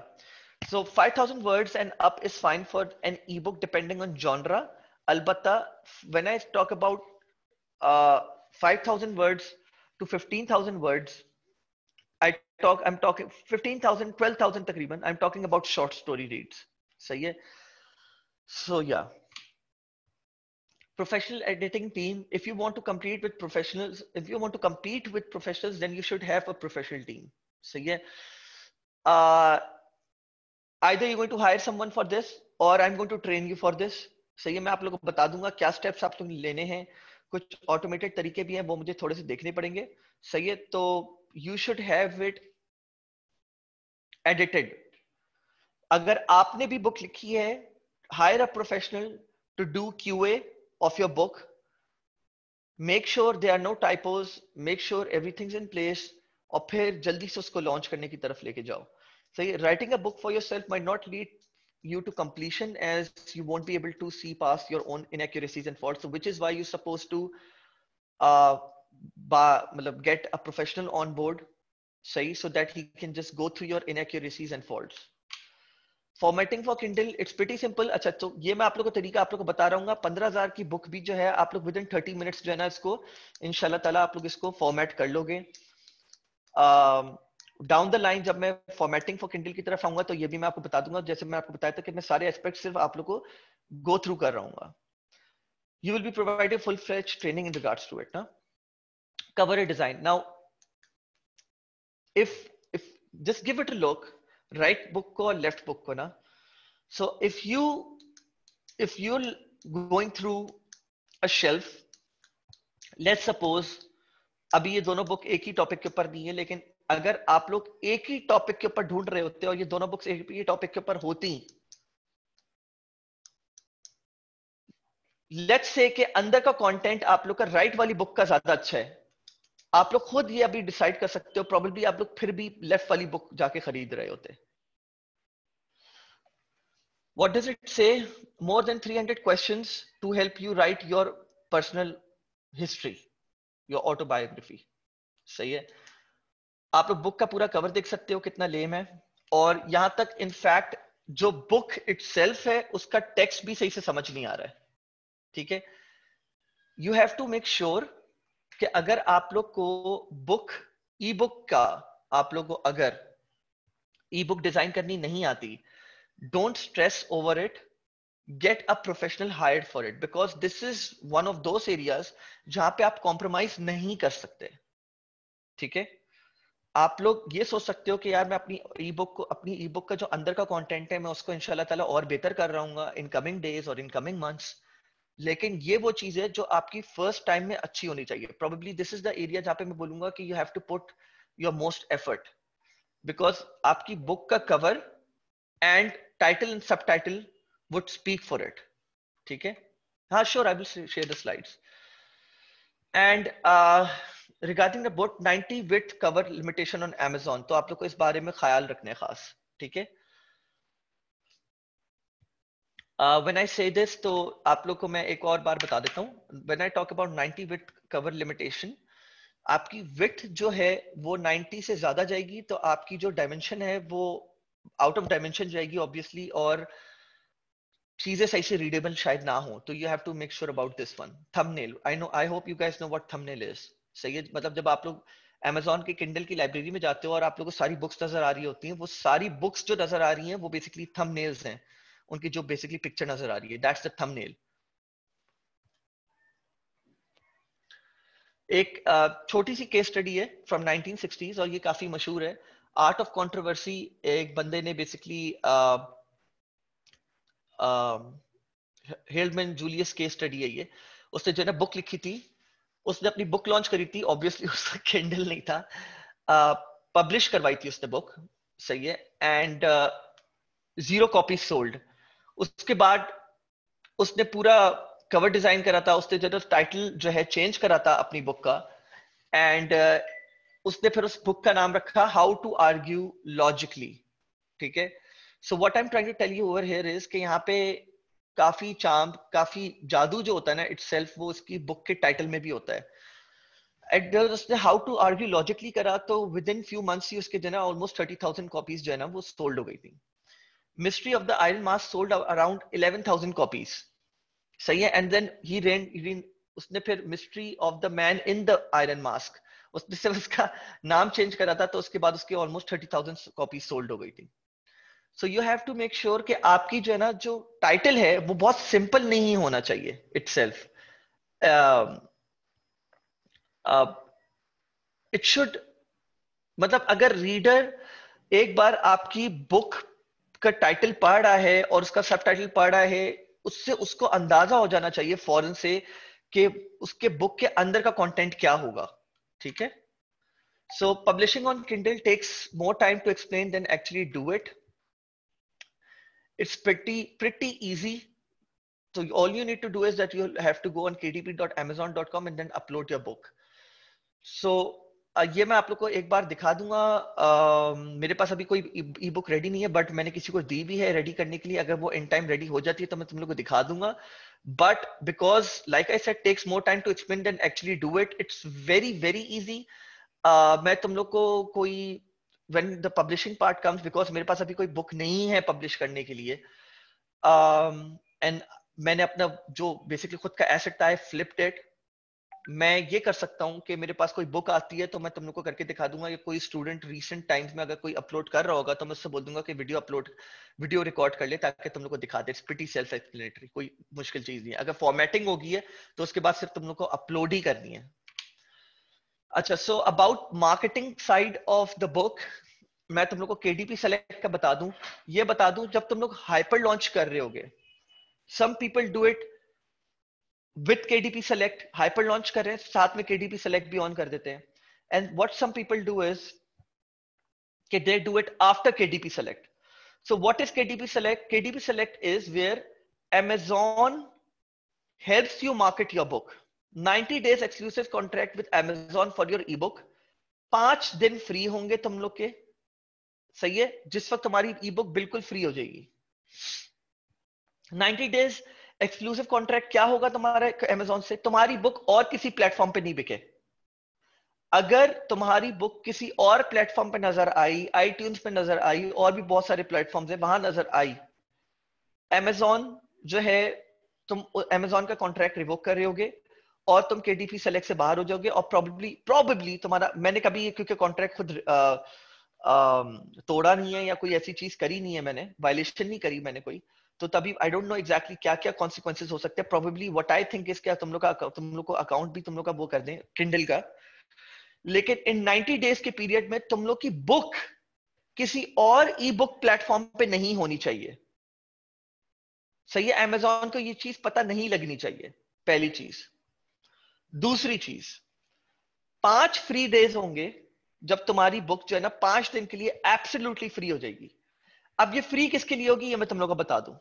so, yeah. So 5,000 words and up is fine for an ebook depending on genre. Albatta, when I talk about uh, 5,000 words to 15,000 words, I talk, I'm talking 15,000, 12,000 takriban. I'm talking about short story reads. So yeah. So yeah. Professional editing team. If you want to compete with professionals, if you want to compete with professionals, then you should have a professional team. So yeah. Uh, either you're going to hire someone for this or I'm going to train you for this. सही है मैं आप लोगों को बता दूंगा क्या steps आप लोग लेने हैं कुछ ऑटोमेटेड तरीके भी हैं वो मुझे थोड़े से देखने पड़ेंगे सही है तो you should have it edited अगर आपने भी बुक लिखी है hire a professional to do a of your book make sure they are no typos make sure everything in place और फिर जल्दी से उसको लॉन्च करने की तरफ लेके जाओ So writing a book for yourself might not lead you to completion as you won't be able to see past your own inaccuracies and faults, so which is why you're supposed to uh, matlab get a professional on board, say, so that he can just go through your inaccuracies and faults. Formatting for Kindle it's pretty simple अच्छा तो ये मैं आप लोग को तरीका आप लोग को बता रहा हूँ पंद्रह हजार की बुक भी जो है आप लोग विद इन थर्टी मिनट्स जो है ना इसको इनशाला ताला आप लोग इसको फॉर्मेट कर लोगे uh, डाउन द लाइन जब मैं फॉर्मेटिंग फॉर किंडल की तरफ आऊंगा तो ये भी मैं आपको बता दूंगा जैसे मैं आपको बताया था कि मैं सारे एस्पेक्ट सिर्फ आप लोग को गो थ्रू कर रहा हूँ you will be provide full fresh training in regard to it ना cover a design now if if just give it look right book को और लेफ्ट बुक को ना so if you if you going through a shelf let suppose अभी ये दोनों book एक ही topic के ऊपर दी है लेकिन अगर आप लोग एक ही टॉपिक के ऊपर ढूंढ रहे होते और ये दोनों बुक्स एक ही टॉपिक के ऊपर होती लेट्स से के अंदर का कंटेंट आप लोग का राइट वाली बुक का ज्यादा अच्छा है आप लोग खुद ये अभी डिसाइड कर सकते हो प्रॉब्लली आप लोग फिर भी लेफ्ट वाली बुक जाके खरीद रहे होते what does it say more than three hundred question to help you write your personal history your autobiography सही है आप लोग बुक का पूरा कवर देख सकते हो कितना लेम है और यहां तक इनफैक्ट जो बुक इट है उसका टेक्स्ट भी सही से समझ नहीं आ रहा है ठीक है you have to make sure कि अगर आप लोग को बुक ई बुक का आप लोग को अगर ई बुक डिजाइन करनी नहीं आती don't stress over it get a professional hired for it because this is one of those areas जहां पे आप कॉम्प्रोमाइज नहीं कर सकते ठीक है आप लोग ये सोच सकते हो कि यार मैं अपनी ई बुक को अपनी ई बुक का जो अंदर का कॉन्टेंट है मैं उसको इनशाला तला और बेहतर कर रहा इन कमिंग डेज और इन कमिंग मंथ्स लेकिन ये वो चीज है जो आपकी फर्स्ट टाइम में अच्छी होनी चाहिए probably this is the area जहां पे मैं बोलूंगा कि you have to put your most effort because आपकी बुक का cover and title and subtitle would speak for it ठीक है हाँ sure I will share the slides and regarding about 90 with cover limitation on Amazon तो आप लोग को इस बारे में ख्याल रखना है खास ठीक है व्हेन आई से दिस तो आप लोग को मैं एक और बार बता देता हूँ when I talk about 90 with cover limitation आपकी विथ जो है वो 90 से ज्यादा जाएगी तो आपकी जो डायमेंशन है वो आउट ऑफ डायमेंशन जाएगी ऑब्वियसली और चीजें सही से रीडेबल शायद ना हो तो you have to make sure about this one thumbnail I know I hope you guys know what thumbnail is सही है मतलब जब आप लोग Amazon के किंडल की लाइब्रेरी में जाते हो और आप लोगों को सारी बुक्स नजर आ रही होती हैं वो सारी बुक्स जो नजर आ रही हैं वो बेसिकली थंबनेल्स हैं उनकी जो बेसिकली पिक्चर नजर आ रही है दैट्स द थंबनेल एक छोटी सी केस स्टडी है फ्रॉम 1960s और ये काफी मशहूर है आर्ट ऑफ कंट्रोवर्सी एक बंदे ने basically Haldeman Julius case study है ये उसने जो है ना बुक लिखी थी उसने अपनी बुक लॉन्च करी थी ऑब्वियसली उसका कैंडल नहीं था पब्लिश uh, करवाई थी उसने बुक सही है एंड जीरो कॉपी सोल्ड उसके बाद उसने पूरा कवर डिजाइन करा था उसने जो टाइटल जो है चेंज करा था अपनी बुक का एंड uh, उसने फिर उस बुक का नाम रखा हाउ टू आर्ग्यू लॉजिकली ठीक है so what I am trying to tell you over here is कि यहाँ पे काफी चाम काफी जादू जो होता है ना इट सेल्फ वो उसकी बुक के टाइटल में भी होता है एट उसने हाउ टू आर्ग्यू लॉजिकली करा तो विद इन फ्यू मंथ्स ही उसके जो है ना ऑलमोस्ट थर्टी थाउजेंड कॉपीज जो है ना वो सोल्ड हो गई थी mystery of the iron mask sold around eleven thousand copies सही है एंड देन ही रेन उसने फिर mystery of the man in the iron mask उसने सिर्फ उसका नाम चेंज करा था तो उसके बाद उसके almost thirty thousand copies sold हो गई थी so you have to make sure कि आपकी जो है ना जो टाइटल है वो बहुत सिंपल नहीं होना चाहिए इट सेल्फ इट शुड मतलब अगर रीडर एक बार आपकी बुक का टाइटल पढ़ रहा है और उसका सब टाइटल पढ़ रहा है उससे उसको अंदाजा हो जाना चाहिए फॉरन से कि उसके बुक के अंदर का कंटेंट क्या होगा ठीक है so publishing on Kindle takes more time to explain than actually do it It's pretty, pretty easy. So all you need to do is that you have to go on kdp.amazon.com and then upload your book. So uh, ये मैं आप लोग को एक बार दिखा दूंगा uh, मेरे पास अभी कोई ई बुक रेडी नहीं है बट मैंने किसी को दी भी है रेडी करने के लिए अगर वो इन टाइम रेडी हो जाती है तो मैं तुम लोग को दिखा दूंगा but because like I said takes more time to explain actually do it it's very very easy मैं तुम लोग को कोई when the publishing part comes because mere paas abhi koi book nahi hai publish karne ke liye um, and maine apna jo basically khud ka asset था flipped it मैं ये कर सकता हूँ कि मेरे पास कोई बुक आती है तो मैं तुम लोग को करके दिखा दूंगा या कोई स्टूडेंट रिसेंट टाइम्स में अगर कोई अपलोड कर रहा होगा तो मैं उससे बोल दूंगा कि वीडियो अपलोड वीडियो रिकॉर्ड कर ले ताकि तुम लोग को दिखा दे प्रिटी सेल्फ एक्सप्लेनेटरी कोई मुश्किल चीज नहीं है अगर फॉर्मेटिंग होगी है तो उसके बाद सिर्फ तुम लोग को अपलोड ही करनी है अच्छा so about marketing side of the book मैं तुम लोग को केडीपी सेलेक्ट का बता दूं ये बता दूं जब तुम लोग हाइपर लॉन्च कर रहे होगे some people do it with KDP select hyper launch कर रहे हैं साथ में केडीपी सेलेक्ट भी ऑन कर देते हैं and what some people do is कि they do it after KDP select. So what is select KDP select is where Amazon help you market your book 90 days exclusive contract with Amazon for your ebook पांच दिन free होंगे तुम लोग के सही है जिस वक्त तुम्हारी ई बुक बिल्कुल फ्री हो जाएगी 90 डेज एक्सक्लूसिव कॉन्ट्रैक्ट क्या होगा तुम्हारे एमेजॉन से तुम्हारी बुक और किसी प्लेटफॉर्म पे नहीं बिके अगर तुम्हारी बुक किसी और प्लेटफॉर्म पे नजर आई आई पे नजर आई और भी बहुत सारे प्लेटफॉर्म है वहां नजर आई एमेजॉन जो है तुम एमेजॉन का कॉन्ट्रैक्ट रिवोक कर रहे होगे और तुम के डी सेलेक्ट से बाहर हो जाओगे और प्रॉब्ली प्रॉब्ली तुम्हारा मैंने कभी ये क्योंकि कॉन्ट्रैक्ट खुद आ, आ, तोड़ा नहीं है या कोई ऐसी चीज करी नहीं है मैंने वायलेशन नहीं करी मैंने कोई तो तभी आई डोंट नो एक्जैक्टली क्या क्या कॉन्सिक्वेंसेज हो सकते हैं प्रॉबेबली वट आई थिंक क्या तुम लोग का तुम लोग को अकाउंट भी तुम लोग का वो कर दें किंडल का लेकिन इन 90 डेज के पीरियड में तुम लोग की बुक किसी और ई बुक प्लेटफॉर्म पे नहीं होनी चाहिए सही है अमेजोन को ये चीज पता नहीं लगनी चाहिए पहली चीज दूसरी चीज पांच फ्री डेज होंगे जब तुम्हारी बुक जो है ना पांच दिन के लिए एब्सोल्युटली फ्री हो जाएगी अब ये फ्री किसके लिए होगी ये मैं तुम लोगों को बता दूं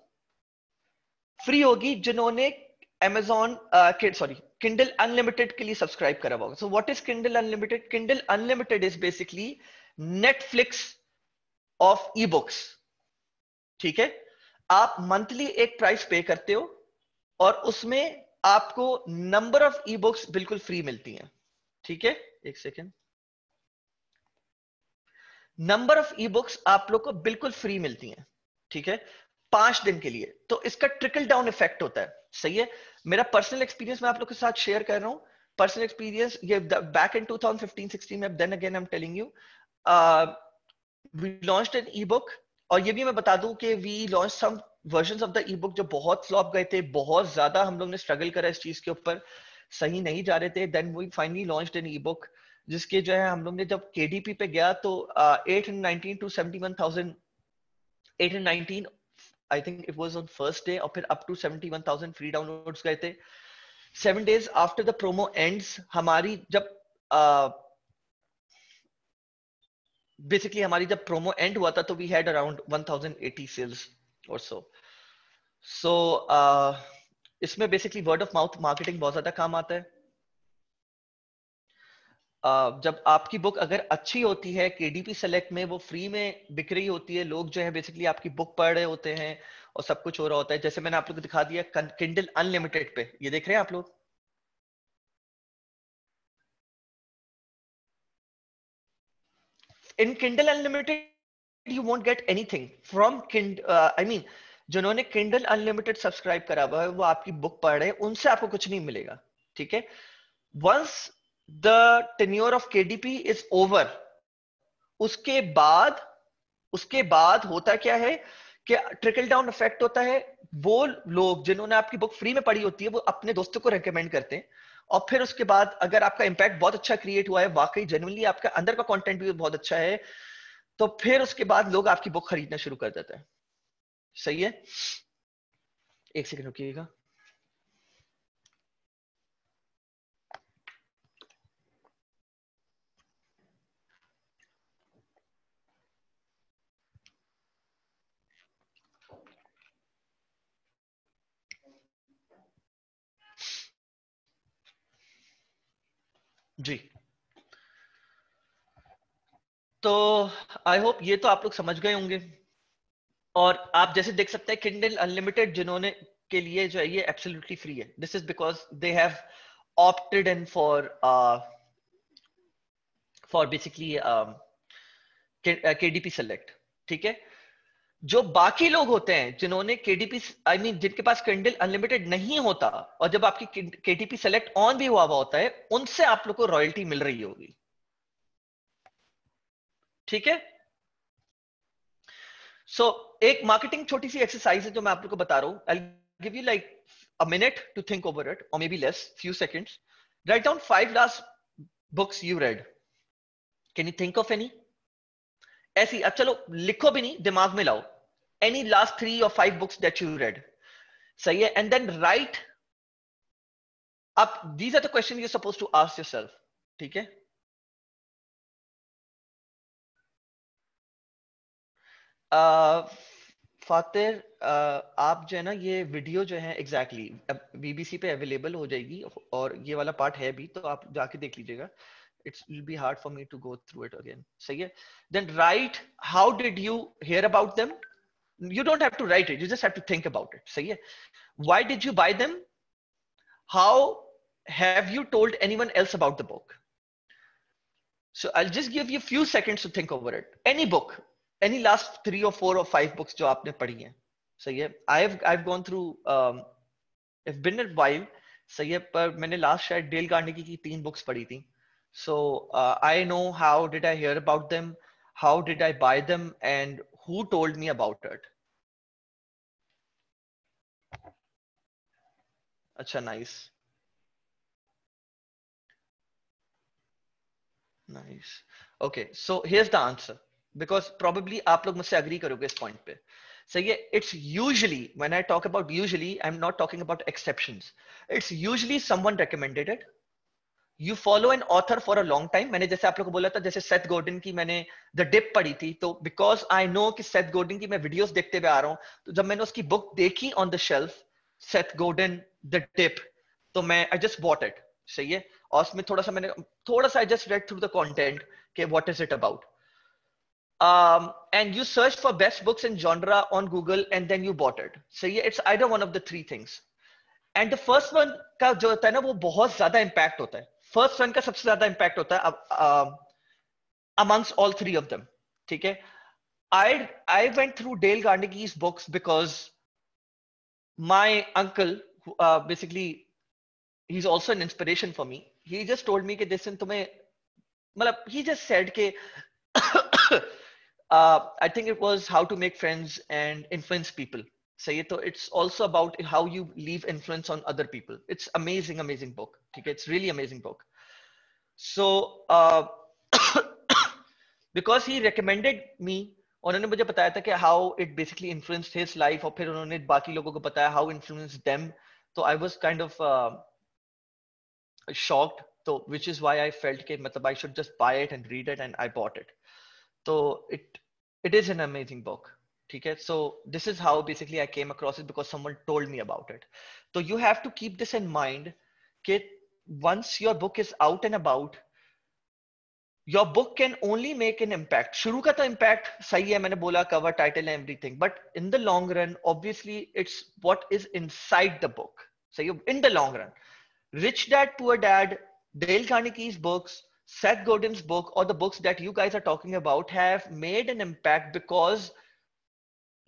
फ्री होगी जिन्होंने एमेजॉन सॉरी किंडल अनलिमिटेड के लिए सब्सक्राइब करा होगा so what is Kindle unlimited Kindle unlimited is basically Netflix of ebooks ठीक है आप मंथली एक प्राइस पे करते हो और उसमें आपको नंबर ऑफ ई बुक्स बिल्कुल फ्री मिलती हैं ठीक है एक second number of ebooks आप लोग को बिल्कुल फ्री मिलती हैं ठीक है पांच दिन के लिए तो इसका ट्रिकल डाउन इफेक्ट होता है सही है मेरा पर्सनल एक्सपीरियंस मैं आप लोग के साथ शेयर कर रहा हूं पर्सनल एक्सपीरियंस ये बैक इन 2015-16 में then again I am telling you we launched an ebook और ये भी मैं बता दूं कि we launch some version of the ebook जो बहुत फ्लॉप गए थे बहुत ज्यादा हम लोग ने स्ट्रगल करा इस चीज के ऊपर सही नहीं जा रहे थे then we finally launch an ebook जिसके जो है हम लोग ने जब के डी पी पे गया तो at nineteen to seventy one thousand at nineteen I think it was on first day और फिर up to seventy one thousand free download गए थे seven days after the promo and हमारी जब बेसिकली uh, हमारी जब प्रोमो एंड हुआ था तो we had around one thousand eighty sales or so. So uh, इसमें basically word of mouth marketing बहुत ज्यादा काम आता है uh, जब आपकी बुक अगर अच्छी होती है केडीपी सेलेक्ट में वो फ्री में बिक रही होती है लोग जो है बेसिकली आपकी बुक पढ़ रहे होते हैं और सब कुछ हो रहा होता है जैसे मैंने आप लोग को दिखा दिया किंडल अनलिमिटेड पे ये देख रहे हैं आप लोग in Kindle Unlimited you won't get anything from kind uh, I mean जिन्होंने किंडल अनलिमिटेड सब्सक्राइब करा हुआ है वो आपकी बुक पढ़ रहे हैं उनसे आपको कुछ नहीं मिलेगा ठीक है once the tenure of KDP is over उसके बाद उसके बाद होता क्या है कि ट्रिकल डाउन इफेक्ट होता है वो लोग जिन्होंने आपकी बुक फ्री में पढ़ी होती है वो अपने दोस्तों को रिकमेंड करते हैं और फिर उसके बाद अगर आपका इंपैक्ट बहुत अच्छा क्रिएट हुआ है वाकई जेनुअनली आपका अंदर का कंटेंट भी बहुत अच्छा है तो फिर उसके बाद लोग आपकी बुक खरीदना शुरू कर देते हैं सही है एक सेकेंड रुकिएगा जी तो आई होप ये तो आप लोग समझ गए होंगे और आप जैसे देख सकते हैं किंडल अनलिमिटेड जिन्होंने के लिए जो है ये एब्सोल्युटली फ्री है this is because they have opted in for for basically K P select ठीक है जो बाकी लोग होते हैं जिन्होंने केडीपी आई मीन जिनके पास किंडल अनलिमिटेड नहीं होता और जब आपकी केडीपी सेलेक्ट ऑन भी हुआ हुआ होता है उनसे आप लोग को रॉयल्टी मिल रही होगी ठीक है सो एक मार्केटिंग छोटी सी एक्सरसाइज है जो मैं आप लोग को बता रहा हूं I give you like a minute to think over it और may be less few second write down five last books you read can you think of any ऐसी अब चलो लिखो भी नहीं दिमाग में लाओ एनी लास्ट थ्री और five books that you read सही है एंड देन राइट अब these are the question you suppose to ask your ठीक है फातिर uh, आप जो है ना ये वीडियो जो है एग्जैक्टली बीबीसी पे अवेलेबल हो जाएगी और ये वाला पार्ट है भी तो आप जाके देख लीजिएगा it's will be hard for me to go through it again सही है then write how did you hear about them you don't have to write it you just have to think about it सही है why did you buy them how have you told anyone else about the book so I just give you few seconds to think over it any book any last three or four or five books जो आपने पढ़ी हैं सही है I have I have gone through if been it while सही है पर मैंने लास्ट शायद डेल गार्नेगी की तीन बुक्स पढ़ी थी so I know how did I hear about them how did I buy them and who told me about it अच्छा nice nice okay so here's the answer because probably आप लोग मुझसे agree करोगे इस point पे सही है it's usually when I talk about usually I am not talking about exception it's usually someone recommended it you follow an author for a long time मैंने जैसे आप लोग को बोला था जैसे सेथ गोर्डन की मैंने द डिप पढ़ी थी तो बिकॉज आई नो कि सेथ गोर्डन की मैं वीडियोज देखते हुए आ रहा हूं तो जब मैंने उसकी बुक देखी on the shelf Seth Godin the dip तो मैं आई जस्ट वॉट इट सही है और उसमें थोड़ा सा मैंने थोड़ा सा I just read through the content के what is it about um, and you search for best books in genre on Google and then you bought it. So yeah, it's either one of the three things. And the first one का जो होता है ना वो बहुत ज्यादा impact होता है फर्स्ट वन का सबसे ज्यादा इम्पैक्ट होता है amongst all three of them. ठीक है I I went through Dale Carnegie's books because my uncle uh, basically he's also an inspiration for me. He just told me कि listen, तुम्हें मतलब he just said कि uh, I think it was how to make friends and influence people. so. it's also about how you leave influence on other people. It's amazing, amazing book. it's really amazing book. So uh, *coughs* because he recommended me उन्होंने मुझे बताया था कि how it basically influenced his life, और फिर उन्होंने बाकी लोगों को बताया how influenced them. तो I was kind of shocked uh, तो which is why I felt कि मतलब I should just buy it and read it, and I bought it so it it is an amazing book okay so this is how basically i came across it because someone told me about it so you have to keep this in mind that once your book is out and about your book can only make an impact shuru ka impact sahi hai maine bola cover title and everything but in the long run obviously it's what is inside the book so you in the long run rich dad poor dad dale carnegie's books Seth Godin's book or the books that you guys are talking about have made an impact because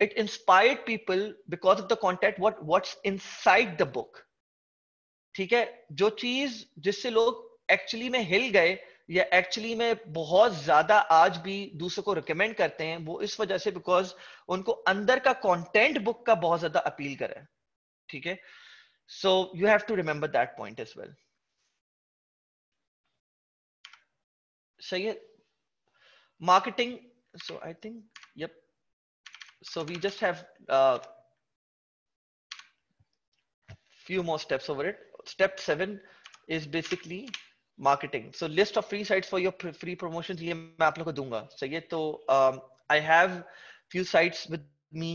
it inspired people because of the content what what's inside the book ठीक है जो चीज जिससे लोग actually में हिल गए या actually में बहुत ज्यादा आज भी दूसरों को रिकमेंड करते हैं वो इस वजह से बिकॉज उनको अंदर का कंटेंट बुक का बहुत ज्यादा अपील करे ठीक है so you have to remember that point as well सही है marketing so i think yep so we just have uh, few more steps over it step 7 is basically marketing so list of free sites for your free promotions ye main aap log ko dunga sahi hai to um, i have few sites with me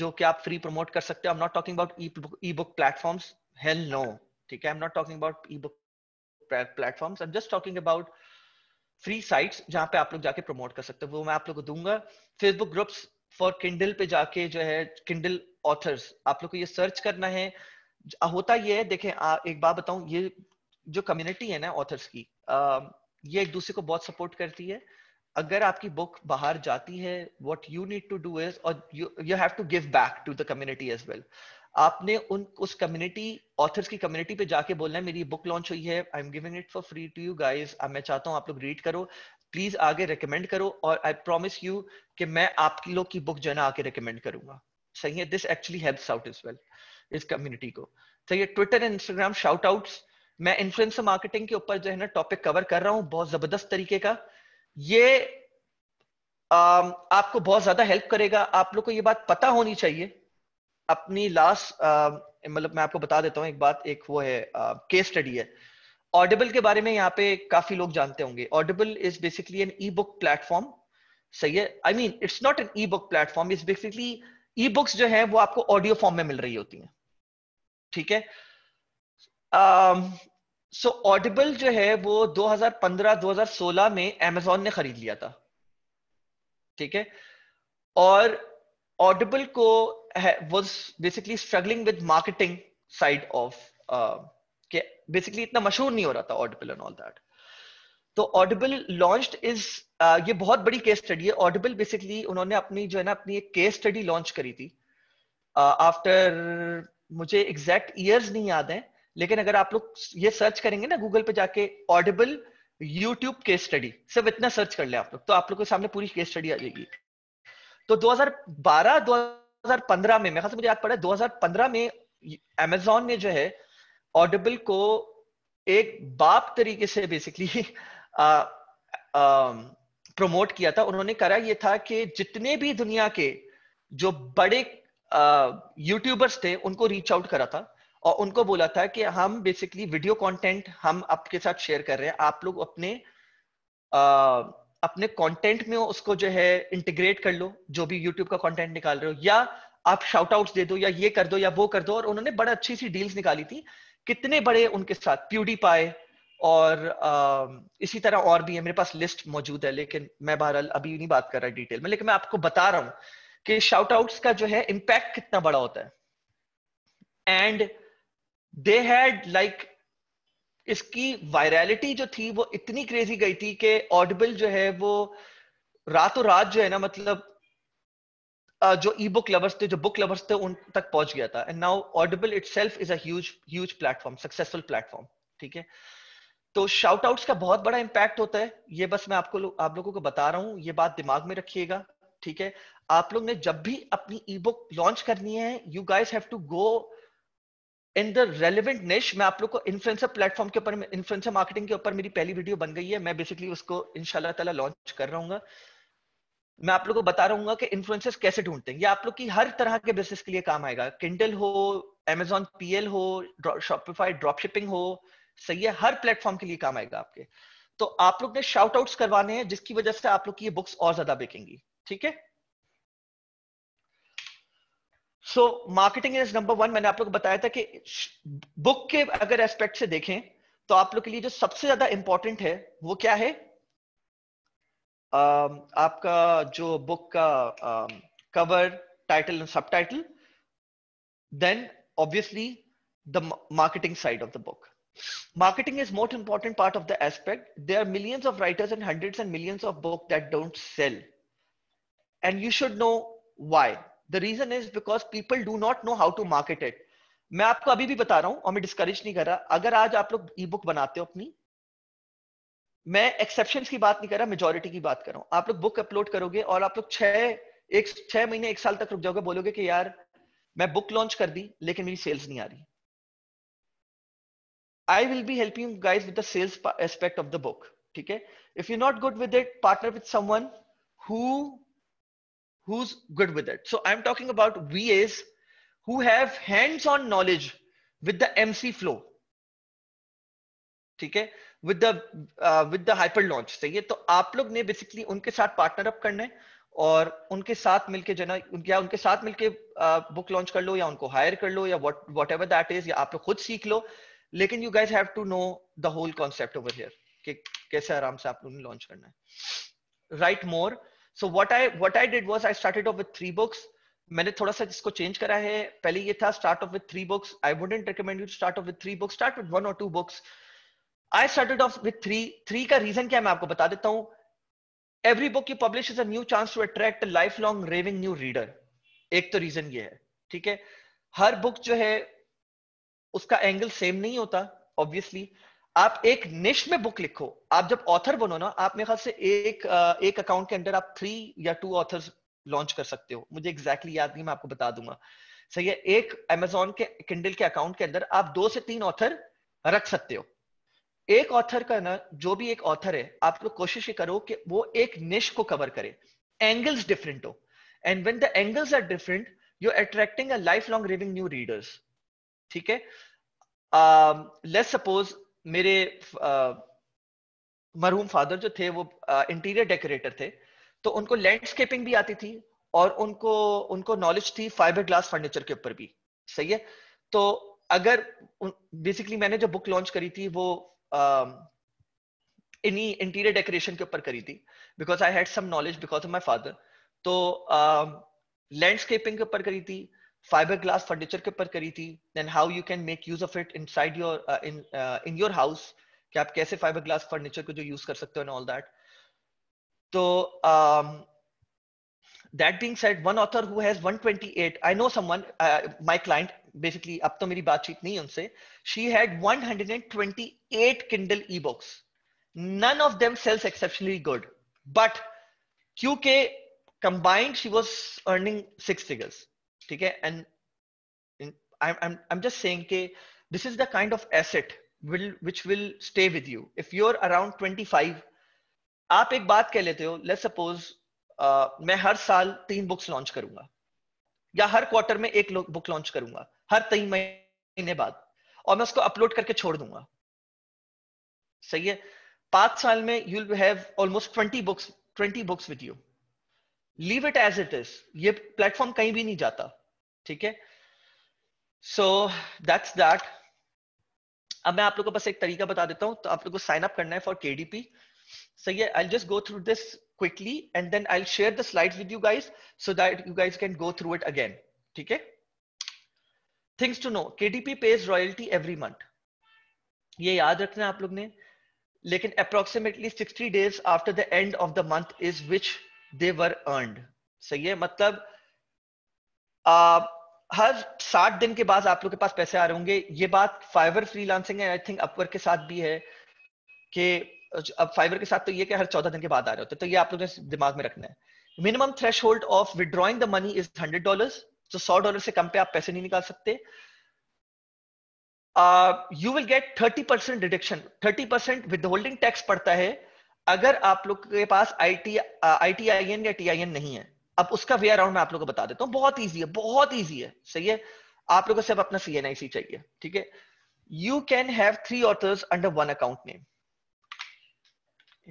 जो कि आप free promote कर सकते हो I am not talking about ebook platforms hell no ठीक है I am not talking about ebook platforms I am just talking about free sites जहां पे आप लोग जाके प्रमोट कर सकते हो वो मैं आप लोग को दूंगा फेसबुक ग्रुप्स फॉर किंडल पे जाके जो है किंडल ऑथर्स आप लोग को ये सर्च करना है होता ये है देखें आ, एक बात बताऊं ये जो कम्युनिटी है ना ऑथर्स की आ, ये एक दूसरे को बहुत सपोर्ट करती है अगर आपकी बुक बाहर जाती है what you need to do is और you have to give back to the community as well आपने उन उस कम्युनिटी ऑथर्स की कम्युनिटी पे जाके बोलना है मेरी बुक लॉन्च हुई है I am giving it for free to you guys मैं चाहता हूँ आप लोग रीड करो प्लीज आगे रिकमेंड करो और आई प्रॉमिस यू कि मैं आप लोग की बुक जो है ना आके रिकमेंड करूंगा सही है this actually helps out as well इस कम्युनिटी को सही है Twitter and Instagram shout out मैं इन्फ्लुएंसर मार्केटिंग के ऊपर जो है ना टॉपिक कवर कर रहा हूँ बहुत जबरदस्त तरीके का ये आपको बहुत ज्यादा हेल्प करेगा आप लोग को ये बात पता होनी चाहिए अपनी लास्ट मतलब मैं आपको बता देता हूँ एक बात एक वो है केस स्टडी है ऑडिबल के बारे में यहाँ पे काफी लोग जानते होंगे Audible is basically an ebook platform सही है I mean it's not an ebook platform is basically ebooks जो है वो आपको ऑडियो फॉर्म में मिल रही होती हैं ठीक है सो um, ऑडिबल so जो है वो 2015-2016 में एमेजॉन ने खरीद लिया था ठीक है और Audible Co was basically struggling with marketing side of uh, basically इतना मशहूर नहीं हो रहा था Audible and all that. तो Audible launched is uh, ये बहुत बड़ी केस स्टडी है Audible basically उन्होंने अपनी जो है ना अपनी एक केस स्टडी लॉन्च करी थी आफ्टर uh, मुझे एग्जैक्ट ईयर्स नहीं याद है लेकिन अगर आप लोग ये सर्च करेंगे ना गूगल पे जाके ऑडिबल यूट्यूब केस स्टडी सिर्फ इतना सर्च कर ले आप लोग तो आप लोग के सामने पूरी केस स्टडी आ जाएगी तो 2012 2015 में मेरे ख्याल से मुझे याद पड़ा 2015 में अमेजोन ने जो है ऑडिबल को एक बाप तरीके से बेसिकली प्रमोट *laughs* किया था उन्होंने करा ये था कि जितने भी दुनिया के जो बड़े यूट्यूबर्स थे उनको रीच आउट करा था और उनको बोला था कि हम बेसिकली वीडियो कंटेंट हम आपके साथ शेयर कर रहे हैं आप लोग अपने आ, अपने कंटेंट में उसको जो है इंटीग्रेट कर लो जो भी यूट्यूब का कंटेंट निकाल रहे हो या आप शाउट आउट दे दो या ये कर दो या वो कर दो और उन्होंने बड़ा अच्छी सी डील्स निकाली थी कितने बड़े उनके साथ प्यूडी पाए और आ, इसी तरह और भी है मेरे पास लिस्ट मौजूद है लेकिन मैं बहरहाल अभी नहीं बात कर रहा डिटेल में लेकिन मैं आपको बता रहा हूं कि शाउट आउट का जो है इम्पैक्ट कितना बड़ा होता है एंड दे हैड लाइक इसकी वायरलिटी जो थी वो इतनी क्रेजी गई थी कि ऑडिबल जो है वो रातों रात जो है ना मतलब जो ई बुक लवर्स थे जो बुक लवर्स थे उन तक पहुंच गया था and now Audible itself is as platform successful platform ठीक है तो शाउट आउट्स का बहुत बड़ा इम्पैक्ट होता है ये बस मैं आपको आप लोगों को बता रहा हूँ ये बात दिमाग में रखिएगा ठीक है आप लोग ने जब भी अपनी ई बुक लॉन्च करनी है you guys have to go in the relevant niche मैं आप लोग को इन्फ्लुएंसर प्लेटफॉर्म के ऊपर इन्फ्लुएंसर मार्केटिंग के ऊपर मेरी पहली वीडियो बन गई है मैं बेसिकली उसको इनशाला लॉन्च कर रहा हूँ मैं आप लोग को बता रहा कि इन्फ्लुएंसर्स कैसे ढूंढते हैं ये आप लोग की हर तरह के बिजनेस के लिए काम आएगा किंडल हो एमेजॉन पीएल हो शॉपिफाई ड्रॉप शिपिंग हो सही है हर प्लेटफॉर्म के लिए काम आएगा आपके तो आप लोग ने शाउट आउट करवाने हैं जिसकी वजह से आप लोग की ये बुक्स और ज्यादा बिकेंगी ठीक है so marketing is number one मैंने आप लोग को बताया था कि बुक के अगर एस्पेक्ट से देखें तो आप लोग के लिए जो सबसे ज्यादा इंपॉर्टेंट है वो क्या है uh, आपका जो बुक का cover title and subtitle then obviously the marketing side of the book marketing is most important part of the aspect there are millions of writers and hundreds and millions of books that don't sell and you should know why the reason is because people do not know how to market it मैं आपको अभी भी बता रहा हूँ और मैं discourage नहीं कर रहा अगर आज आप लोग ई बुक बनाते हो अपनी मैं एक्सेप्शन की बात नहीं कर रहा मेजोरिटी की बात कर रहा हूं आप लोग बुक अपलोड करोगे और आप लोग छह एक छह महीने एक साल तक रुक जाओगे बोलोगे कि यार मैं बुक लॉन्च कर दी लेकिन मेरी सेल्स नहीं आ रही I will be helping guys with the sales aspect of the book ठीक है if you not good with it partner with someone who who's good with it. So I'm talking about VAs who have hands-on knowledge with the MC flow. ठीक है with the with the hyper launch सही है तो आप लोग ने basically उनके साथ पार्टनर अप करना है और उनके साथ मिलके जो ना या उनके साथ मिलके बुक uh, लॉन्च कर लो या उनको हायर कर लो या वट एवर दैट इज या आप लोग खुद सीख लो लेकिन you guys have to know the whole concept over here कि कैसे आराम से आप लोगों ने लॉन्च करना है write more so what I what I did was I started off with three books मैंने थोड़ा सा इसको चेंज करा है पहले ये था start off with three books I wouldn't recommend you start off with three books start with one और two books I started off with three three का रीजन क्या है मैं आपको बता देता हूं every book you publish is a new chance to attract lifelong raving new reader एक तो रीजन ये है ठीक है हर बुक जो है उसका एंगल सेम नहीं होता ऑब्वियसली आप एक निश में बुक लिखो आप जब ऑथर बनो ना आप मेरे ख्याल से एक एक अकाउंट के अंदर आप थ्री या टू ऑथर्स लॉन्च कर सकते हो मुझे एग्जैक्टली exactly याद नहीं मैं आपको बता दूंगा सही है एक अमेजोन के किंडल के अकाउंट के अंदर आप दो से तीन ऑथर रख सकते हो एक ऑथर का ना जो भी एक ऑथर है आप लोग कोशिश करो कि वो एक निश को कवर करे एंगल्स डिफरेंट हो and when the angles are different you attracting a lifelong raving new readers ठीक है लेट्स um, सपोज मेरे मरहूम फादर जो थे वो इंटीरियर डेकोरेटर थे तो उनको लैंडस्केपिंग भी आती थी और उनको उनको नॉलेज थी फाइबर ग्लास फर्नीचर के ऊपर भी सही है तो अगर बेसिकली मैंने जो बुक लॉन्च करी थी वो इन्हीं इंटीरियर डेकोरेशन के ऊपर करी थी because I had some knowledge because of my father तो लैंडस्केपिंग के ऊपर करी थी फाइबर ग्लास फर्नीचर के ऊपर करी थी then how you can make use of it inside your in your house कि आप कैसे फाइबर ग्लास फर्नीचर को जो यूज कर सकते हो एंड ऑल दैट तो that being said one author who has 128 I know someone my client basically अब तो मेरी बातचीत नहीं है उनसे she had 128 Kindle ebooks none of them sells exceptionally good but क्योंकि combined she was earning six figures ठीक है and I I am just saying कि this is the kind of asset will which will stay with you if you're around 25 आप एक बात कह लेते हो लेट्स सपोज uh, मैं हर साल तीन बुक्स लॉन्च करूंगा या हर क्वार्टर में एक बुक लॉन्च करूंगा हर तीन महीने बाद और मैं उसको अपलोड करके छोड़ दूंगा सही है पांच साल में you have almost twenty books twenty books with you leave it as it is ये प्लेटफॉर्म कहीं भी नहीं जाता ठीक है सो दैट्स दैट अब मैं आप लोगों को बस एक तरीका बता देता हूं तो आप लोगों को साइन अप करना है फॉर केडीपी सही है I just go through this quickly and then I share the slide with you guys so that you guys can go through it again ठीक है थिंग्स टू नो के KDP pays royalty every month ये याद रखना है आप लोग ने लेकिन approximately sixty days after the end of the month is which they were earned सही है मतलब हर 60 दिन के बाद आप लोग के पास पैसे आ रहे होंगे ये बात फाइवर फ्रीलांसिंग है आई थिंक अपवर के साथ भी है कि अब फाइवर के साथ तो ये कि हर 14 दिन के बाद आ रहे होते तो ये आप लोगों ने दिमाग में रखना है minimum threshold of withdrawing the money is hundred dollar तो सौ डॉलर से कम पे आप पैसे नहीं निकाल सकते you will get thirty percent deduction thirty percent withholding tax पड़ता है अगर आप लोग के पास I T I T I N या टी आई एन नहीं है अब उसका वे अराउंड मैं आप लोग को बता देता हूं बहुत ईजी है बहुत ईजी है सही है आप लोगों से अब अपना सी एन आई सी चाहिए ठीक है you can have three authors under one account name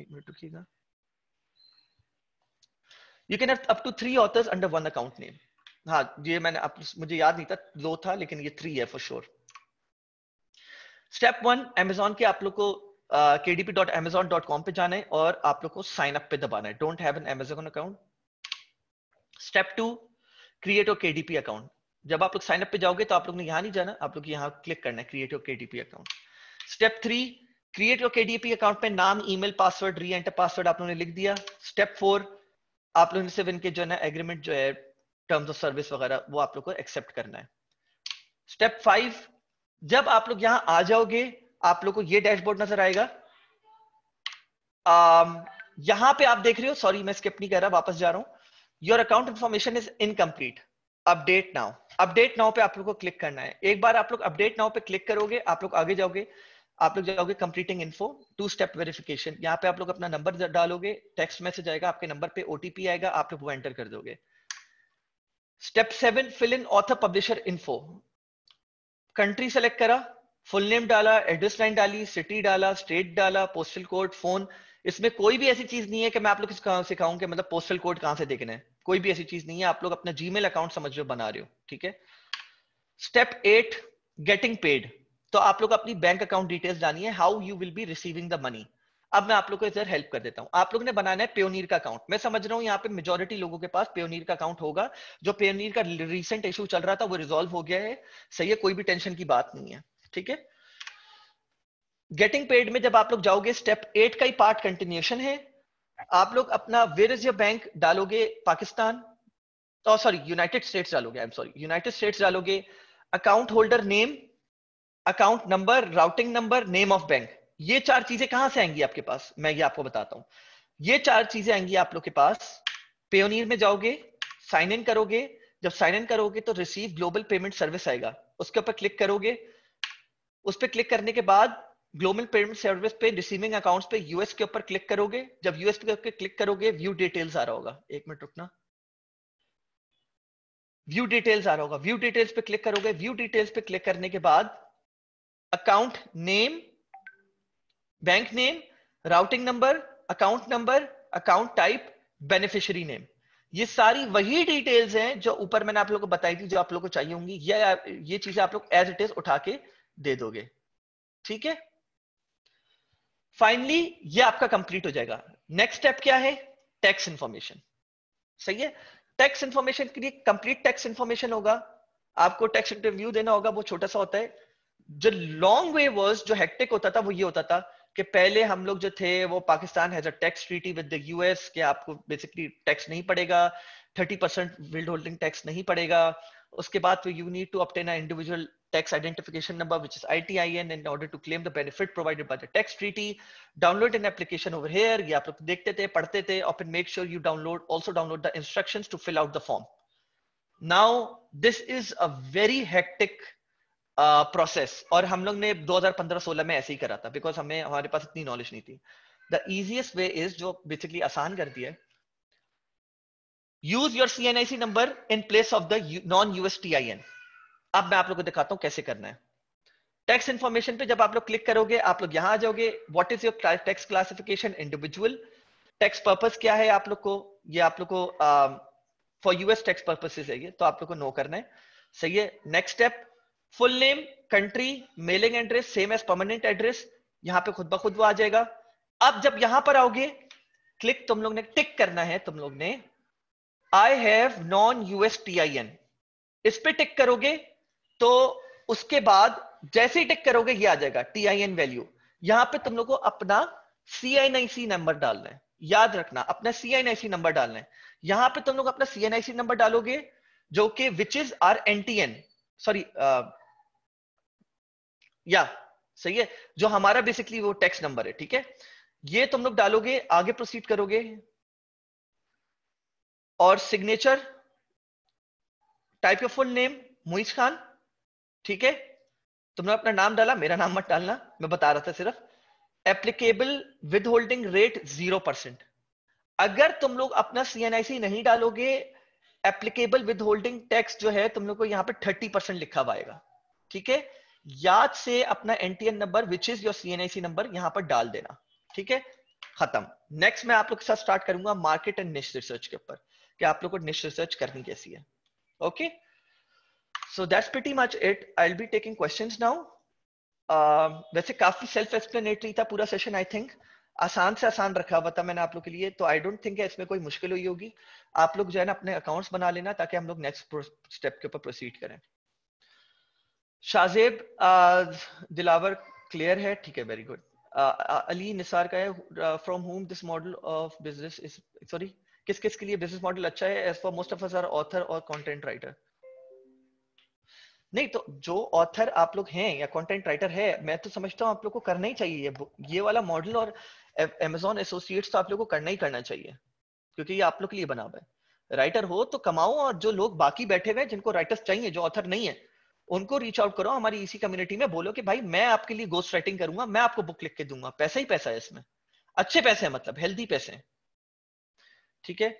एक मिनट रुकिएगा you can have up to three authors under one account name हाँ ये मैंने आप मुझे याद नहीं था दो था लेकिन ये थ्री है for sure step one Amazon के आप लोग को के uh, kdp.amazon.com पे जाना है और आप लोग को साइन अप पे दबाना है don't have an Amazon account step two create your KDP account जब आप लोग साइन अप पे जाओगे तो आप लोग ने यहां नहीं जाना आप लोग यहाँ क्लिक करना है create your KDP account step three create your KDP account पे नाम email password re enter password आप लोगों ने लिख दिया स्टेप फोर आप लोगों ने सिर्फ इनके जो है एग्रीमेंट जो है टर्म्स ऑफ सर्विस वगैरह वो आप लोग को एक्सेप्ट करना है स्टेप फाइव जब आप लोग यहां आ जाओगे आप लोग को ये डैशबोर्ड नजर आएगा um, यहां पे आप देख रहे हो सॉरी मैं स्किप नहीं कर रहा वापस जा रहा हूं your account information is incomplete update now update now पे आप लोग को क्लिक करना है एक बार आप लोग अपडेट नाउ पे क्लिक करोगे आप लोग आगे जाओगे आप लोग जाओगे completing info two step verification यहाँ पे आप लोग अपना नंबर डालोगे टेक्स्ट मैसेज आएगा आपके नंबर पे ओटीपी आएगा आप लोग वो एंटर कर दोगे step seven fill in author publisher info country select करा फुल नेम डाला एड्रेस लाइन डाली सिटी डाला स्टेट डाला पोस्टल कोड फोन इसमें कोई भी ऐसी चीज नहीं है कि मैं आप लोग सिखाऊं कि मतलब पोस्टल कोड कहाँ से देखना है कोई भी ऐसी चीज नहीं है आप लोग अपना जीमेल अकाउंट समझ रहे हो बना रहे हो ठीक है स्टेप एट गेटिंग पेड तो आप लोग अपनी बैंक अकाउंट डिटेल्स जानिए है how you will be receiving the money अब मैं आप लोग को इधर हेल्प कर देता हूं आप लोग ने बनाना है प्योनीर का अकाउंट मैं समझ रहा हूँ यहाँ पे मेजोरिटी लोगों के पास प्योनीर का अकाउंट होगा जो प्योनीर का रिसेंट इशू चल रहा था वो रिजोल्व हो गया है सही है कोई भी टेंशन की बात नहीं है ठीक है गेटिंग पेड में जब आप लोग जाओगे स्टेप एट का ही पार्ट कंटिन्यूशन है आप लोग अपना वेर इज बैंक डालोगे पाकिस्तान तो सॉरी यूनाइटेड स्टेट्स डालोगे I am sorry United States डालोगे account holder name account number routing number name of bank ये चार चीजें कहां से आएंगी आपके पास मैं ये आपको बताता हूं ये चार चीजें आएंगी आप लोग के पास पेयोनियर में जाओगे साइन इन करोगे जब साइन इन करोगे तो रिसीव ग्लोबल पेमेंट सर्विस आएगा उसके ऊपर क्लिक करोगे उस पर क्लिक करने के बाद ग्लोबल पेमेंट सर्विस पे रिसीविंग अकाउंट्स पे यूएस के ऊपर क्लिक करोगे जब यूएस के ऊपर क्लिक करोगे व्यू डिटेल्स आ रहा होगा एक मिनट रुकना व्यू डिटेल्स आ रहा होगा व्यू डिटेल्स पे क्लिक करोगे व्यू डिटेल्स पे क्लिक करने के बाद account name bank name routing number account number account type beneficiary name ये सारी वही डिटेल्स हैं जो ऊपर मैंने आप लोगों को बताई थी जो आप लोगों को चाहिए होंगी ये ये चीजें आप लोग एज इट इज उठा के दे दोगे ठीक है फाइनली ये आपका कंप्लीट हो जाएगा नेक्स्ट स्टेप क्या है टैक्स इंफॉर्मेशन सही है टैक्स इंफॉर्मेशन के लिए कंप्लीट टैक्स इंफॉर्मेशन होगा आपको टैक्स इंटरव्यू देना होगा वो छोटा सा होता है जो लॉन्ग वे वर्स जो हेक्टिक होता था वो ये होता था कि पहले हम लोग जो थे वो Pakistan has a tax treaty with the US के आपको बेसिकली टैक्स नहीं पड़ेगा 30 परसेंट विल्ड होल्डिंग टैक्स नहीं पड़ेगा उसके बाद you need to obtain individual tax identification number, which is ITIN, in order to claim the benefit provided by the tax treaty. Download an application over here. ye aap log dekhte the padhte the और फिर make sure you download, also download the instructions to fill out the form. Now, this is a very hectic uh, process aur hum log ne 2015-16 mein aise hi kara tha because hame hamare paas itni knowledge nahi thi the easiest way is jo basically aasan kar diya hai use your CNIC number in place of the non USTIN. अब मैं आप लोग को दिखाता हूं कैसे करना है टैक्स इन्फॉर्मेशन पे जब आप लोग क्लिक करोगे आप लोग यहां आ जाओगे what is your tax classification individual tax purpose क्या है आप लोग को ये आप लोग को फॉर यूएस टैक्स पर्पसेस है ये तो आप लोग को नो करना है सही है next step full name country mailing address same as permanent address यहाँ पे खुद ब खुद वो आ जाएगा अब जब यहां पर आओगे क्लिक तुम लोग ने टिक करना है तुम लोग ने I have non US T I N इस पर टिक करोगे तो उसके बाद जैसे ही टिक करोगे ये आ जाएगा टी आई एन वैल्यू यहां पे तुम लोग को अपना सी एन आई सी नंबर डालना है याद रखना अपना सी एन आई सी नंबर डालना है यहां पे तुम लोग अपना सी एन आई सी नंबर डालोगे जो कि which is R N T N sorry या सही है जो हमारा बेसिकली वो टैक्स नंबर है ठीक है ये तुम लोग डालोगे आगे प्रोसीड करोगे और signature type your full name Muiz Khan ठीक है तुमने अपना नाम डाला मेरा नाम मत डालना मैं बता रहा था सिर्फ applicable withholding rate zero percent अगर तुम लोग अपना सीएनआईसी नहीं डालोगे एप्लीकेबल विद होल्डिंग टैक्स जो है तुम लोग को यहाँ पे थर्टी परसेंट लिखा पाएगा ठीक है याद से अपना NTN number which is your CNIC number यहाँ पर डाल देना ठीक है खत्म नेक्स्ट मैं आप लोग के साथ स्टार्ट करूंगा मार्केट एंड निश रिसर्च के ऊपर कि आप लोग को निश रिसर्च करनी कैसी है okay okay? So that's pretty much it. I'll be taking questions now. Uh, वैसे काफी सेल्फ एक्सप्लेनेटरी था पूरा सेशन आई थिंक आसान से आसान रखा हुआ था मैंने आप लोग के लिए तो आई डोंट थिंक इसमें कोई मुश्किल हुई होगी आप लोग जो है ना अपने अकाउंट्स बना लेना ताकि हम लोग नेक्स्ट स्टेप के ऊपर प्रोसीड करें शाजेब दिलावर क्लियर है ठीक है वेरी गुड अली निसार का है from home this model of business is sorry किस किस के लिए बिजनेस मॉडल अच्छा है as for most of us are author और कॉन्टेंट राइटर नहीं तो जो ऑथर आप लोग हैं या कंटेंट राइटर है मैं तो समझता हूँ आप लोग को करना ही चाहिए ये ये वाला मॉडल और एमेजोन एसोसिएट्स तो आप लोग को करना ही करना चाहिए क्योंकि ये आप लोग के लिए बना हुआ है राइटर हो तो कमाओ और जो लोग बाकी बैठे हुए हैं जिनको राइटर्स चाहिए जो ऑथर नहीं है उनको रीच आउट करो हमारी इसी कम्युनिटी में बोलो कि भाई मैं आपके लिए गोस्ट राइटिंग करूंगा मैं आपको बुक लिख के दूंगा पैसा ही पैसा है इसमें अच्छे पैसे हैं मतलब हेल्दी पैसे हैं ठीक है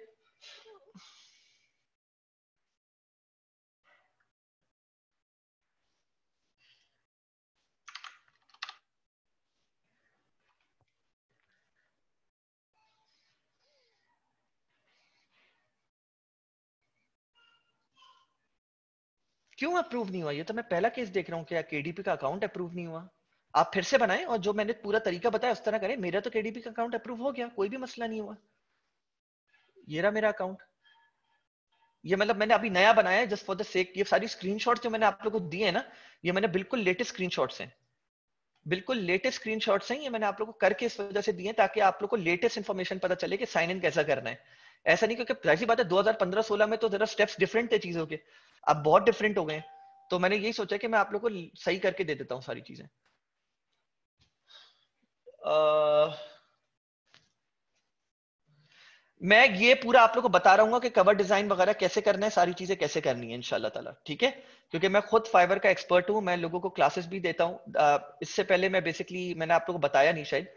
क्यों अप्रूव नहीं हुआ ये तो मैं पहला केस देख रहा हूँ क्या केडीपी का अकाउंट अप्रूव नहीं हुआ आप फिर से बनाएं और जो मैंने पूरा तरीका बताया उस तरह करें मेरा तो केडीपी का अकाउंट अप्रूव हो गया कोई भी मसला नहीं हुआ ये रहा मेरा अकाउंट ये मतलब मैंने अभी नया बनाया जस्ट फॉर द सेक ये सारी स्क्रीन जो मैंने आप लोगों को दिए है ना ये मैंने बिल्कुल लेटेस्ट स्क्रीन हैं बिल्कुल लेटेस्ट स्क्रीन हैं ये मैंने आप लोग को करके इस वजह से दिए ताकि आप लोग को लेटेस्ट इन्फॉर्मेशन पता चले कि साइन इन कैसा करना है ऐसा नहीं क्योंकि जाहिर बात है 2015-16 में तो जरा स्टेप्स डिफरेंट थे चीजों के अब बहुत डिफरेंट हो गए तो मैंने यही सोचा कि मैं आप लोग को सही करके दे देता हूँ सारी चीजें मैं ये पूरा आप लोग को बता रहा हूँ कि कवर डिजाइन वगैरह कैसे करना है सारी चीजें कैसे करनी है इनशाला ठीक है क्योंकि मैं खुद फाइवर का एक्सपर्ट हूँ मैं लोगों को क्लासेस भी देता हूँ इससे पहले मैं बेसिकली मैंने आप लोग को बताया नहीं शायद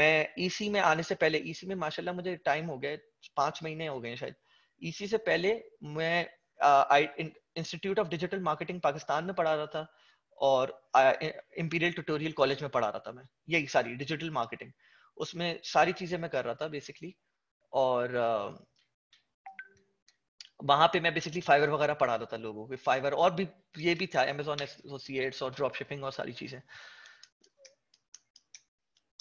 मैं ईसी e में आने से पहले ईसी e में माशाल्लाह मुझे टाइम हो गया पांच महीने हो गए शायद ईसी e से पहले मैं institute of digital marketing Pakistan में पढ़ा रहा था और इम्पीरियल ट्यूटोरियल कॉलेज में पढ़ा रहा था मैं यही सारी डिजिटल मार्केटिंग उसमें सारी चीजें मैं कर रहा था बेसिकली और वहां पे मैं बेसिकली फाइवर वगैरह पढ़ा रहा था लोगों को फाइवर और भी ये भी था अमेजोन एसोसिएट्स और ड्रॉप शिपिंग और सारी चीजें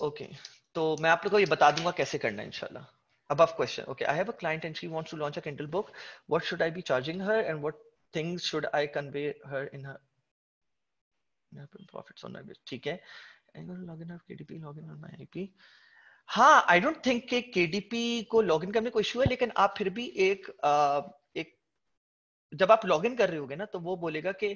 ओके तो मैं आप लोगों को ये बता दूंगा कैसे करना है इंशाल्लाह above question okay i have a client and she wants to launch a kindle book what should i be charging her and what things should I convey her in her profits on my base? ठीक है. I'm going to log in her KDP, log in on my IP. हाँ, I don't think के KDP को login करने कोई issue है, लेकिन आप फिर भी एक एक जब आप login कर रहे होगे ना, तो वो बोलेगा कि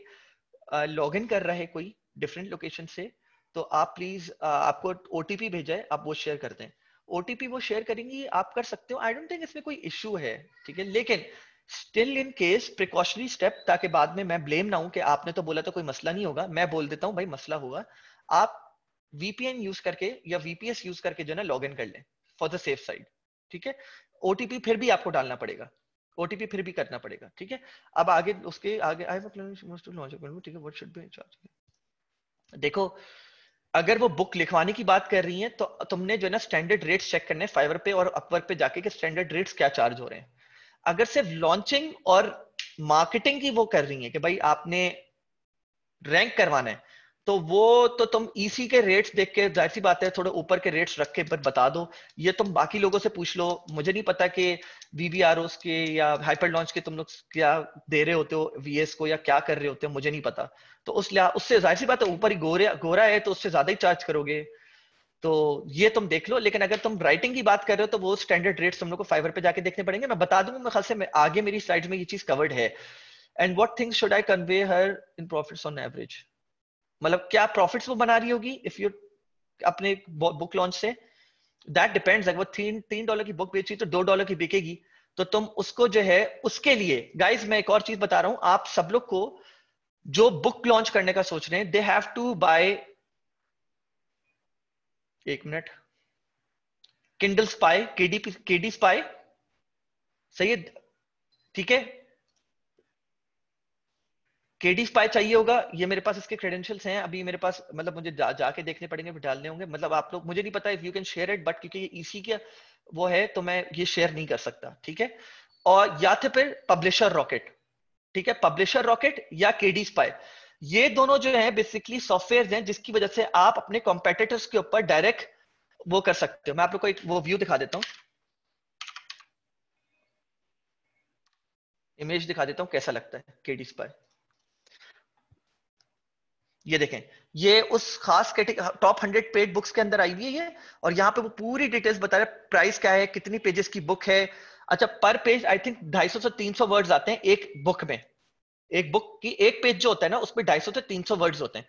login कर रहा है कोई different location से, तो आप प्लीज आपको OTP भेजा है, आप वो share करते हैं. ओटीपी वो शेयर करेंगी आप कर सकते हो आई डोंट थिंक इसमें कोई इशू है ठीक है लेकिन still in case precautionary step ताकि बाद में मैं ब्लेम ना हूं कि आपने तो बोला तो कोई मसला नहीं होगा मैं बोल देता हूं भाई मसला होगा आप वीपीएन यूज करके या वीपीएस यूज करके जो है ना लॉग इन कर लें फॉर द सेफ साइड ठीक है ओटीपी फिर भी आपको डालना पड़ेगा ओटीपी फिर भी करना पड़ेगा ठीक है अब आगे उसके आगे ठीक है देखो अगर वो बुक लिखवाने की बात कर रही है तो तुमने जो है ना स्टैंडर्ड रेट्स चेक करने फाइवर पे और अपवर पे जाके कि स्टैंडर्ड रेट्स क्या चार्ज हो रहे हैं अगर सिर्फ लॉन्चिंग और मार्केटिंग की वो कर रही है कि भाई आपने रैंक करवाना है तो वो तो तुम ईसी e के रेट्स देख के जाहिर सी बात है थोड़े ऊपर के रेट्स रख के पर बता दो ये तुम बाकी लोगों से पूछ लो मुझे नहीं पता कि ओस के या हाइपर लॉन्च के तुम लोग क्या दे रहे होते हो वीएस को या क्या कर रहे होते हो मुझे नहीं पता तो उस उससे जाहिर सी बात है ऊपर ही गोरे गोरा है तो उससे ज्यादा ही चार्ज करोगे तो ये तुम देख लो लेकिन अगर तुम राइटिंग की बात कर रहे हो तो वो स्टैंडर्ड रेट्स तुम लोग को फाइवर पे जाके देखने पड़ेंगे मैं बता दूंगा मैं खास में आगे मेरी स्लाइड में ये चीज कवर्ड है and what things should I convey her in profit on average मतलब क्या प्रॉफिट वो बना रही होगी इफ यू अपने बुक लॉन्च से दैट डिपेंड्स अगर वो तीन तीन डॉलर की बुक बेची तो दो डॉलर की बिकेगी तो तुम उसको जो है उसके लिए गाइज मैं एक और चीज बता रहा हूं आप सब लोग को जो बुक लॉन्च करने का सोच रहे हैं दे हैव टू बाय एक minute Kindle spy KD KD spy सही है ठीक है केडी स्पाई चाहिए होगा ये मेरे पास इसके क्रेडेंशियल्स हैं अभी मेरे पास मतलब मुझे जा, जाके देखने पड़ेंगे डालने होंगे मतलब आप लोग मुझे नहीं पता if you can share it but क्योंकि ये ईसी का वो है तो मैं ये शेयर नहीं कर सकता ठीक है और या तो फिर पब्लिशर रॉकेट ठीक है पब्लिशर रॉकेट या केडी स्पाई ये दोनों जो है बेसिकली सॉफ्टवेयर हैं जिसकी वजह से आप अपने कॉम्पिटेटर्स के ऊपर डायरेक्ट वो कर सकते हो मैं आप लोग को एक वो व्यू दिखा देता हूं इमेज दिखा देता हूं कैसा लगता है केडीज पर ये देखें ये उस खास टॉप हंड्रेड पेड बुक्स के अंदर आई हुई है और यहाँ पे वो पूरी डिटेल्स बता रहे प्राइस क्या है कितनी पेजेस की बुक है अच्छा पर पेज आई थिंक 250 से 300 वर्ड्स आते हैं एक बुक में एक बुक की एक पेज जो होता है ना उसमें सौ से सौ वर्ड्स होते हैं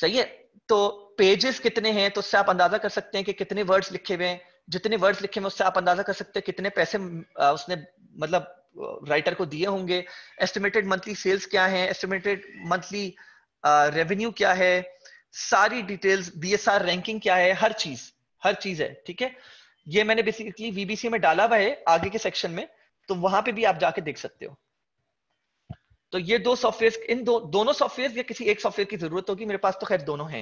सही है तो पेजेस कितने हैं तो उससे आप अंदाजा कर सकते हैं कि कितने वर्ड्स लिखे हुए हैं जितने वर्ड्स लिखे हुए उससे आप अंदाजा कर सकते हैं कितने पैसे उसने मतलब राइटर को दिए होंगे एस्टिमेटेड मंथली सेल्स क्या है एस्टिमेटेड मंथली रेवेन्यू क्या है सारी डिटेल्स बी रैंकिंग क्या है हर चीज हर चीज है ठीक है ये मैंने बेसिकली वीबीसी में डाला हुआ है आगे के सेक्शन में तो वहां पे भी आप जाके देख सकते हो तो ये दो सॉफ्टवेयर इन दो दोनों सॉफ्टवेयर या किसी एक सॉफ्टवेयर की जरूरत होगी मेरे पास तो खैर दोनों हैं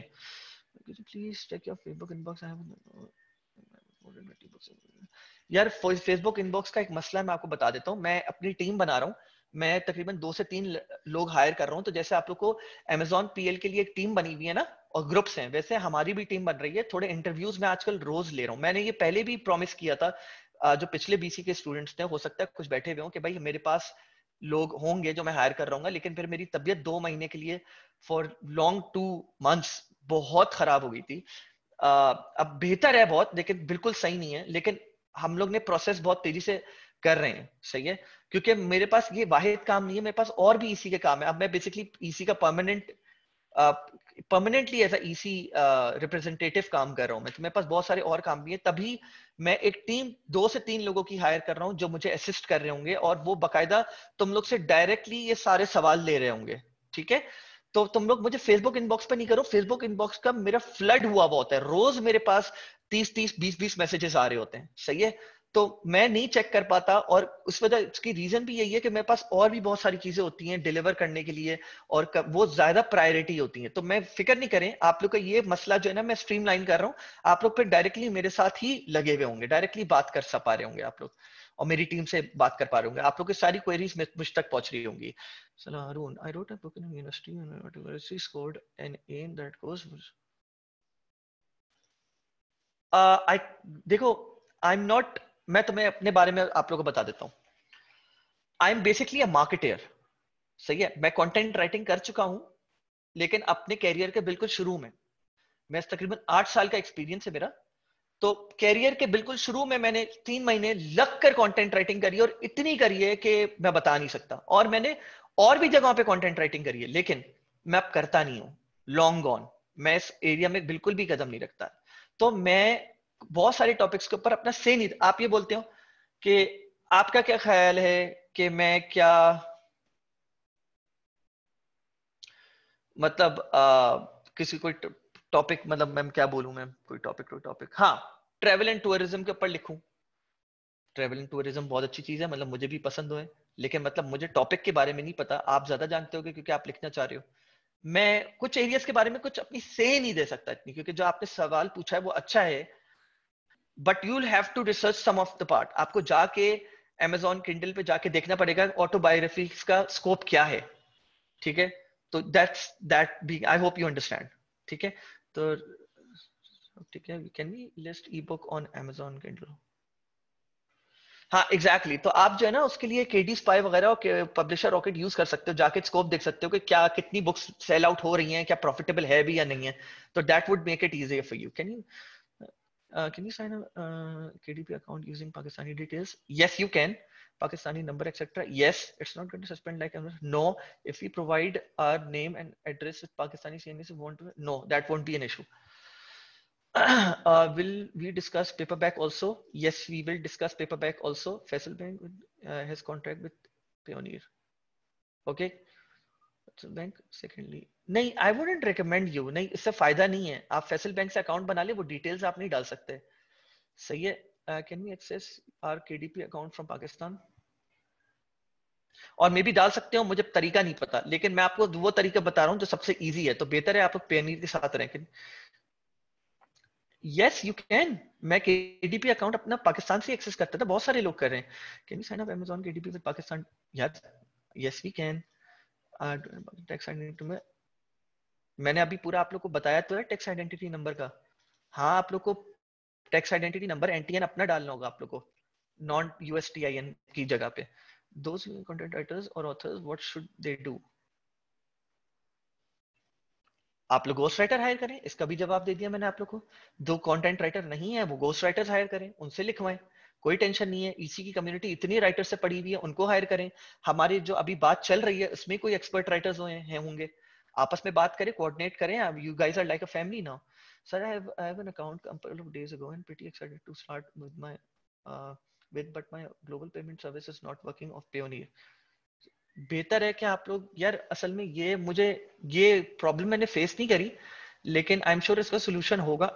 please check your Facebook inbox यार फेसबुक इनबॉक्स का एक मसला है मैं आपको बता देता हूँ मैं अपनी टीम बना रहा हूँ मैं तकरीबन दो से तीन लोग हायर कर रहा हूँ तो जैसे आप लोग को अमेजोन पीएल के लिए एक टीम बनी हुई है ना और ग्रुप्स हैं वैसे हमारी भी टीम बन रही है थोड़े इंटरव्यूज मैं आजकल रोज ले रहा हूँ मैंने ये पहले भी प्रॉमिस किया था जो पिछले बीसी के स्टूडेंट्स थे हो सकता है कुछ बैठे हुए हो कि भाई मेरे पास लोग होंगे जो मैं हायर कर रहा हूँ लेकिन फिर मेरी तबियत दो महीने के लिए फॉर लॉन्ग टू मंथ्स बहुत खराब हो गई थी uh, अब बेहतर है बहुत लेकिन बिल्कुल सही नहीं है लेकिन हम लोग ने प्रोसेस बहुत तेजी से कर रहे हैं सही है क्योंकि मेरे पास ये वाहिद काम नहीं है मेरे पास और भी इसी e के काम है अब मैं बेसिकली इसी e का परमानेंट परमानेंटली एज ईसी रिप्रेजेंटेटिव काम कर रहा हूँ मैं तो मेरे पास बहुत सारे और काम भी है तभी मैं एक टीम दो से तीन लोगों की हायर कर रहा हूँ जो मुझे असिस्ट कर रहे होंगे और वो बाकायदा तुम लोग से डायरेक्टली ये सारे सवाल ले रहे होंगे ठीक है तो तुम लोग मुझे फेसबुक इनबॉक्स पे नहीं करो फेसबुक इनबॉक्स का मेरा फ्लड हुआ हुआ होता है रोज मेरे पास तीस तीस बीस बीस मैसेजेस आ रहे होते हैं सही है तो मैं नहीं चेक कर पाता और उस वजह उसकी रीजन भी यही है कि मेरे पास और भी बहुत सारी चीजें होती हैं डिलीवर करने के लिए और वो ज्यादा प्रायोरिटी होती है तो मैं फिक्र नहीं करें आप लोग का ये मसला जो है ना मैं स्ट्रीमलाइन कर रहा हूँ आप लोग फिर डायरेक्टली मेरे साथ ही लगे हुए होंगे डायरेक्टली बात कर पा रहे होंगे आप लोग और मेरी टीम से बात कर पा रहे होंगे आप लोग की सारी क्वेरीज मुझ तक पहुंच रही होंगी आई uh, देखो आई एम नॉट मैं तुम्हें अपने बारे में आप लोगों को बता देता हूं आई एम बेसिकली अ सही है मैं कंटेंट राइटिंग कर चुका हूं लेकिन अपने कैरियर के बिल्कुल शुरू में मैं तकरीबन आठ साल का एक्सपीरियंस है मेरा तो कैरियर के बिल्कुल शुरू में मैंने तीन महीने लग कर कॉन्टेंट राइटिंग करी और इतनी करी है कि मैं बता नहीं सकता और मैंने और भी जगहों पे कंटेंट राइटिंग करी है लेकिन मैं अब करता नहीं हूं लॉन्ग गॉन मैं इस एरिया में बिल्कुल भी कदम नहीं रखता तो मैं बहुत सारे टॉपिक्स के ऊपर अपना से नहीं आप ये बोलते हो कि आपका क्या ख्याल है कि मैं क्या मतलब आ, किसी कोई टॉपिक मतलब मैम क्या बोलू मैम कोई टॉपिक कोई टॉपिक हाँ ट्रेवल एंड टूरिज्म के ऊपर लिखू ट्रेवल एंड टूरिज्म बहुत अच्छी चीज है मतलब मुझे भी पसंद हो लेकिन मतलब मुझे टॉपिक के बारे में नहीं पता आप ज्यादा जानते हो क्योंकि आप लिखना चाह रहे हो मैं कुछ एरियाज के बारे में कुछ अपनी से नहीं दे सकता इतनी क्योंकि जो आपने सवाल पूछा है वो अच्छा है but you'll have to research some of the part आपको जाके एमेजॉन किंडल पे जाके देखना पड़ेगा ऑटोबायोग्राफी का स्कोप क्या है ठीक है तो that's that be I hope you understand ठीक है तो ठीक है can we list ebook on Amazon Kindle हाँ एग्जैक्टली exactly. तो आप जो है ना उसके लिए केडी स्पाई वगैरह और पब्लिशर रॉकेट यूज कर सकते हो जाके स्कोप देख सकते हो कि क्या कितनी बुक्स सेल आउट हो रही हैं क्या प्रॉफिटेबल है भी या नहीं है तो that would make it easy for you can you Uh, can you sign a uh, KDP account using Pakistani details? Yes, you can. Pakistani number, etc. Yes, it's not going to suspend like no. If we provide our name and address with Pakistani CNS, won't no, that won't be an issue. *clears throat* Uh, will we discuss paperback also? Yes, we will discuss paperback also. Faisal Bank uh, has contract with Pioneer. Okay, that's a bank. Secondly, नहीं आई wouldn't recommend you नहीं इससे फायदा नहीं है आप Faisal bank से account बना ले वो डिटेल्स आप नहीं डाल सकते सही है can we access our KDP account from Pakistan और मे भी डाल सकते हो मुझे तरीका नहीं पता लेकिन मैं आपको वो तरीका बता रहा हूँ जो सबसे इजी है तो बेहतर है आप पेनीर के साथ रहें यस यू कैन मैं केडीपी अकाउंट अपना पाकिस्तान से एक्सेस करता था बहुत सारे लोग कर रहे हैं can sign up Amazon KDP with Pakistan yes yes we can tax to मैं मैंने अभी पूरा आप लोग को बताया तो है टैक्स आइडेंटिटी नंबर का हाँ आप लोग को टैक्स आइडेंटिटी नंबर एनटीएन अपना डालना होगा आप लोग को नॉन यूएसटीआईएन की जगह पे those राइटर्स और authors authors should they do आप लोग गोस्ट राइटर हायर करें इसका भी जवाब दे दिया मैंने आप लोग को दो कंटेंट राइटर नहीं है वो गोस्ट राइटर्स हायर करें उनसे लिखवाए कोई टेंशन नहीं है इसी की कम्युनिटी इतनी राइटर से पड़ी हुई है उनको हायर करें हमारी जो अभी बात चल रही है उसमें कोई एक्सपर्ट राइटर्स हुए हैं होंगे आपस में बात करें कोऑर्डिनेट करें you guys are like a family now sir I have I have an account couple of days ago and pretty excited to start with my with but my global payment service is not working of of uh, बेहतर है कि आप लोग यार असल में ये मुझे ये प्रॉब्लम मैंने फेस नहीं करी लेकिन आई एम श्योर इसका सोल्यूशन होगा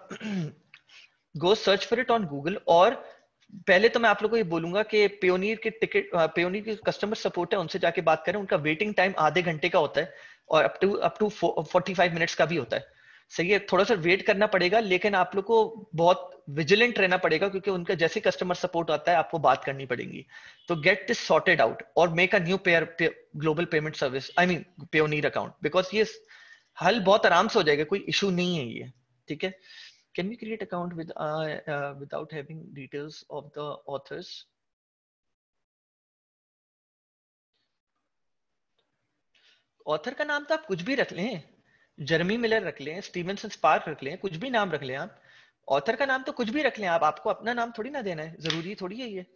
go search for it on Google और पहले तो मैं आप लोगों को ये बोलूंगा कि प्योनीर के टिकट पेयोनियर के कस्टमर सपोर्ट है उनसे जाके बात करें उनका वेटिंग टाइम आधे घंटे का होता है और up to up to forty five minutes का भी होता है सही है थोड़ा सा वेट करना पड़ेगा लेकिन आप लोग को बहुत विजिलेंट रहना पड़ेगा क्योंकि उनका जैसे कस्टमर सपोर्ट आता है आपको बात करनी पड़ेगी तो गेट दिस सॉर्टेड आउट और make a new payer global payment service I mean Payoneer account because ये हल बहुत आराम से हो जाएगा कोई इशू नहीं है ये ठीक है can we create account with uh, uh, without having details of the authors? Author का नाम तो आप कुछ भी रख लें जर्मी मिलर रख लें स्टीवनसन स्पार्क रख लें कुछ भी नाम रख लें आप ऑथर का नाम तो कुछ भी रख लें आप आपको अपना नाम थोड़ी ना देना है जरूरी थोड़ी है ये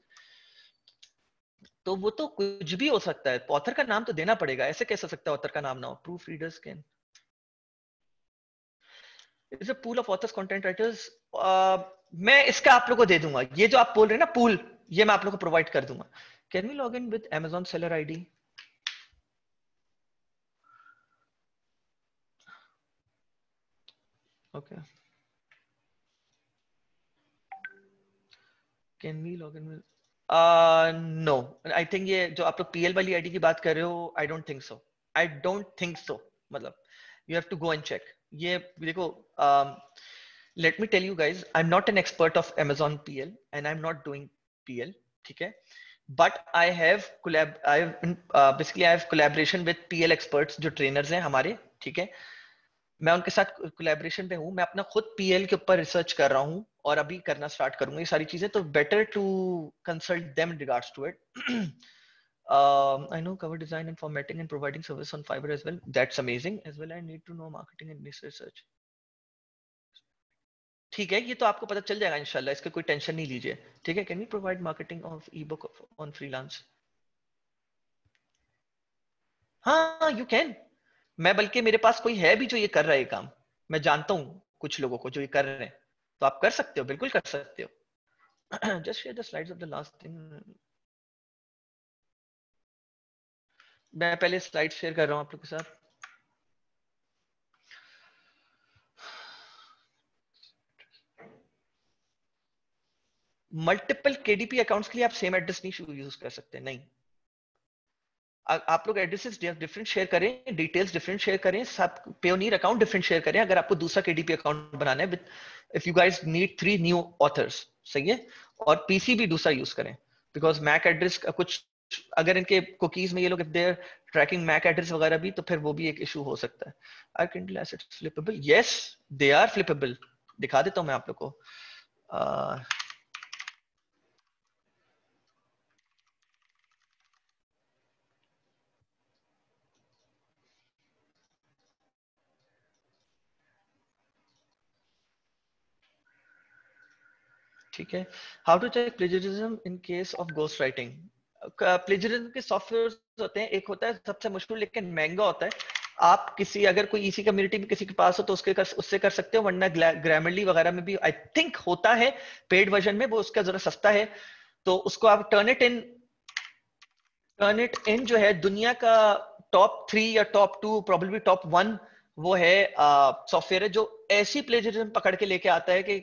तो वो तो कुछ भी हो सकता है ऑथर का नाम तो देना पड़ेगा ऐसे कैसे सकता है ऑथर का नाम ना हो proofreaders can is a pool of authors content writers मैं इसका आप लोगों को दे दूंगा ये जो आप बोल रहे हैं ना पूल ये मैं आप लोगों को प्रोवाइड कर दूंगा can we log in with Amazon seller ID okay can we log in with no I think ये जो आप लोग पीएल वाली आईडी की बात कर रहे हो I don't think so I don't think so मतलब you have to go and check ये देखो let me tell you guys I am not an expert of Amazon P L and I am not doing P L ठीक है but I have basically I have collaboration with P L expert जो trainers हैं हमारे ठीक है मैं उनके साथ कोलेबोरेशन पे हूँ मैं अपना खुद पीएल के ऊपर रिसर्च कर रहा हूँ और अभी करना स्टार्ट करूंगा ये सारी चीजें तो better to consult them regards to it Um, I know cover design and formatting and providing service on Fiverr as well. That's amazing. As well, I need to know marketing and research. ठीक है ये तो आपको पता चल जाएगा इंशाल्लाह इसका कोई टेंशन नहीं लीजिए ठीक है can we provide marketing of e on freelance हाँ यू कैन मैं बल्कि मेरे पास कोई है भी जो ये कर रहा है काम मैं जानता हूँ कुछ लोगों को जो ये कर रहे हैं तो आप कर सकते हो बिल्कुल कर सकते हो just share the slides of the last thing मैं पहले स्लाइड शेयर कर रहा हूं आप लोग के साथ मल्टीपल केडीपी अकाउंट्स के लिए आप सेम एड्रेस नहीं यूज कर सकते नहीं आप लोग एड्रेसेस डिफरेंट शेयर करें डिटेल्स डिफरेंट शेयर करें सब पेयोनियर अकाउंट डिफरेंट शेयर करें अगर आपको दूसरा केडीपी अकाउंट बनाना है if you guys need three new authors सही है और पीसी भी दूसरा यूज करें बिकॉज मैक एड्रेस का कुछ अगर इनके कुकीज में ये लोग ट्रैकिंग मैक एड्रेस वगैरह भी तो फिर वो भी एक इशू हो सकता है are Kindle assets flippable yes they are flippable दिखा देता हूं मैं आप लोग को uh, ठीक है how to check plagiarism in case of ghost writing plagiarism के सॉफ्टवेयर होते हैं एक होता है सबसे मुश्किल लेकिन महंगा होता है आप किसी अगर कोई इसी कम्युनिटी में किसी के पास हो तो उसके कर, उससे कर सकते हो वरना ग्रामरली वगैरह में भी आई थिंक होता है पेड वर्जन में वो उसका जरा सस्ता है तो उसको आप Turnitin Turnitin जो है दुनिया का टॉप थ्री या top two problem top one वो है सॉफ्टवेयर है जो ऐसी प्लेजरिज्म पकड़ के लेके आता है कि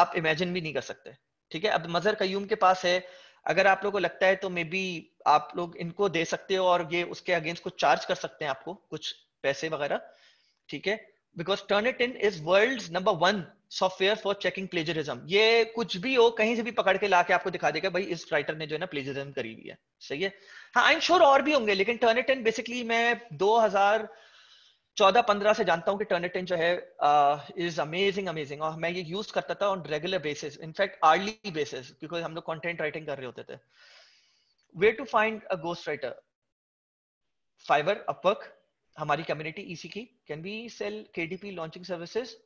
आप इमेजिन भी नहीं कर सकते ठीक है अब मजहर कयूम के पास है अगर आप लोगों को लगता है तो मे बी आप लोग इनको दे सकते हो और ये उसके अगेंस्ट कुछ चार्ज कर सकते हैं आपको कुछ पैसे वगैरह ठीक है because Turnitin is world number one software for checking plagiarism ये कुछ भी हो कहीं से भी पकड़ के ला के आपको दिखा देगा भाई इस राइटर ने जो है ना प्लेजरिज्म करी हुई है सही है हाँ आई एम श्योर और भी होंगे लेकिन टर्न इट इन बेसिकली मैं दो चौदह पंद्रह से जानता हूँ कि टर्निटिन जो है इज अमेजिंग अमेजिंग और मैं ये यूज करता था on regular basis in fact early basis because हम लोग कंटेंट राइटिंग कर रहे होते थे way to find a ghost writer Fiverr Upwork हमारी कम्युनिटी इसी की can be sell K D P launching services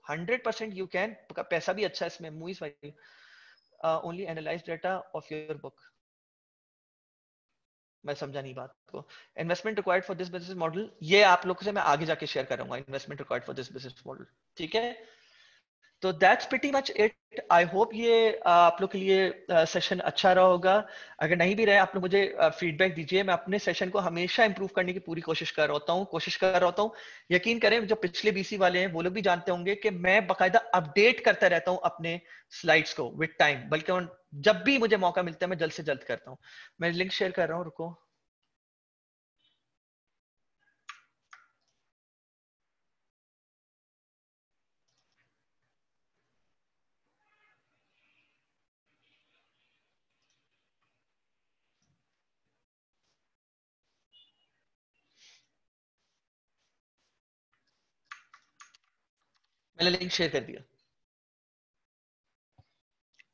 percent you can पैसा भी अच्छा है इसमें movies only analyse data of your book मैं समझा नहीं बात को investment required for this business model ये आप लोगों से मैं आगे जाके शेयर करूंगा investment required for this business model ठीक है तो that's pretty much it I hope ये uh, आप लोग के लिए सेशन uh, अच्छा रहा होगा अगर नहीं भी रहे आप लोग मुझे फीडबैक uh, दीजिए मैं अपने सेशन को हमेशा इंप्रूव करने की पूरी कोशिश कर रहा हूँ कोशिश कर रहा हूँ यकीन करें जो पिछले बीसी वाले हैं वो लोग भी जानते होंगे कि मैं बाकायदा अपडेट करता रहता हूँ अपने स्लाइड्स को विथ टाइम बल्कि जब भी मुझे मौका मिलता है मैं जल्द से जल्द करता हूँ मैं लिंक शेयर कर रहा हूँ रुको मैंने लिंक शेयर कर दिया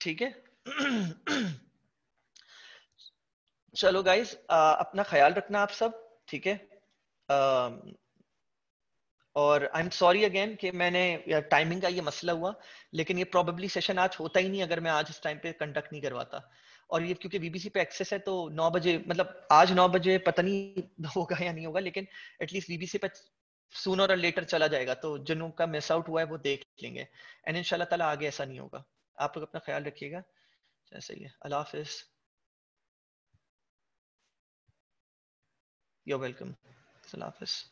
ठीक है *clears throat* चलो गाइज अपना ख्याल रखना आप सब ठीक है और आई एम सॉरी अगेन कि मैंने टाइमिंग का ये मसला हुआ लेकिन ये प्रॉबेबली सेशन आज होता ही नहीं अगर मैं आज इस टाइम पे कंडक्ट नहीं करवाता और ये क्योंकि बीबीसी पे एक्सेस है तो 9 बजे मतलब आज 9 बजे पता नहीं *laughs* होगा या नहीं होगा लेकिन एटलीस्ट बीबीसी पे सुनर और लेटर चला जाएगा तो जिनों का मिस आउट हुआ है वो देख लेंगे एंड इन ताला आगे ऐसा नहीं होगा आप लोग अपना ख्याल रखिएगा Can I say Allah Hafiz? You're welcome. It's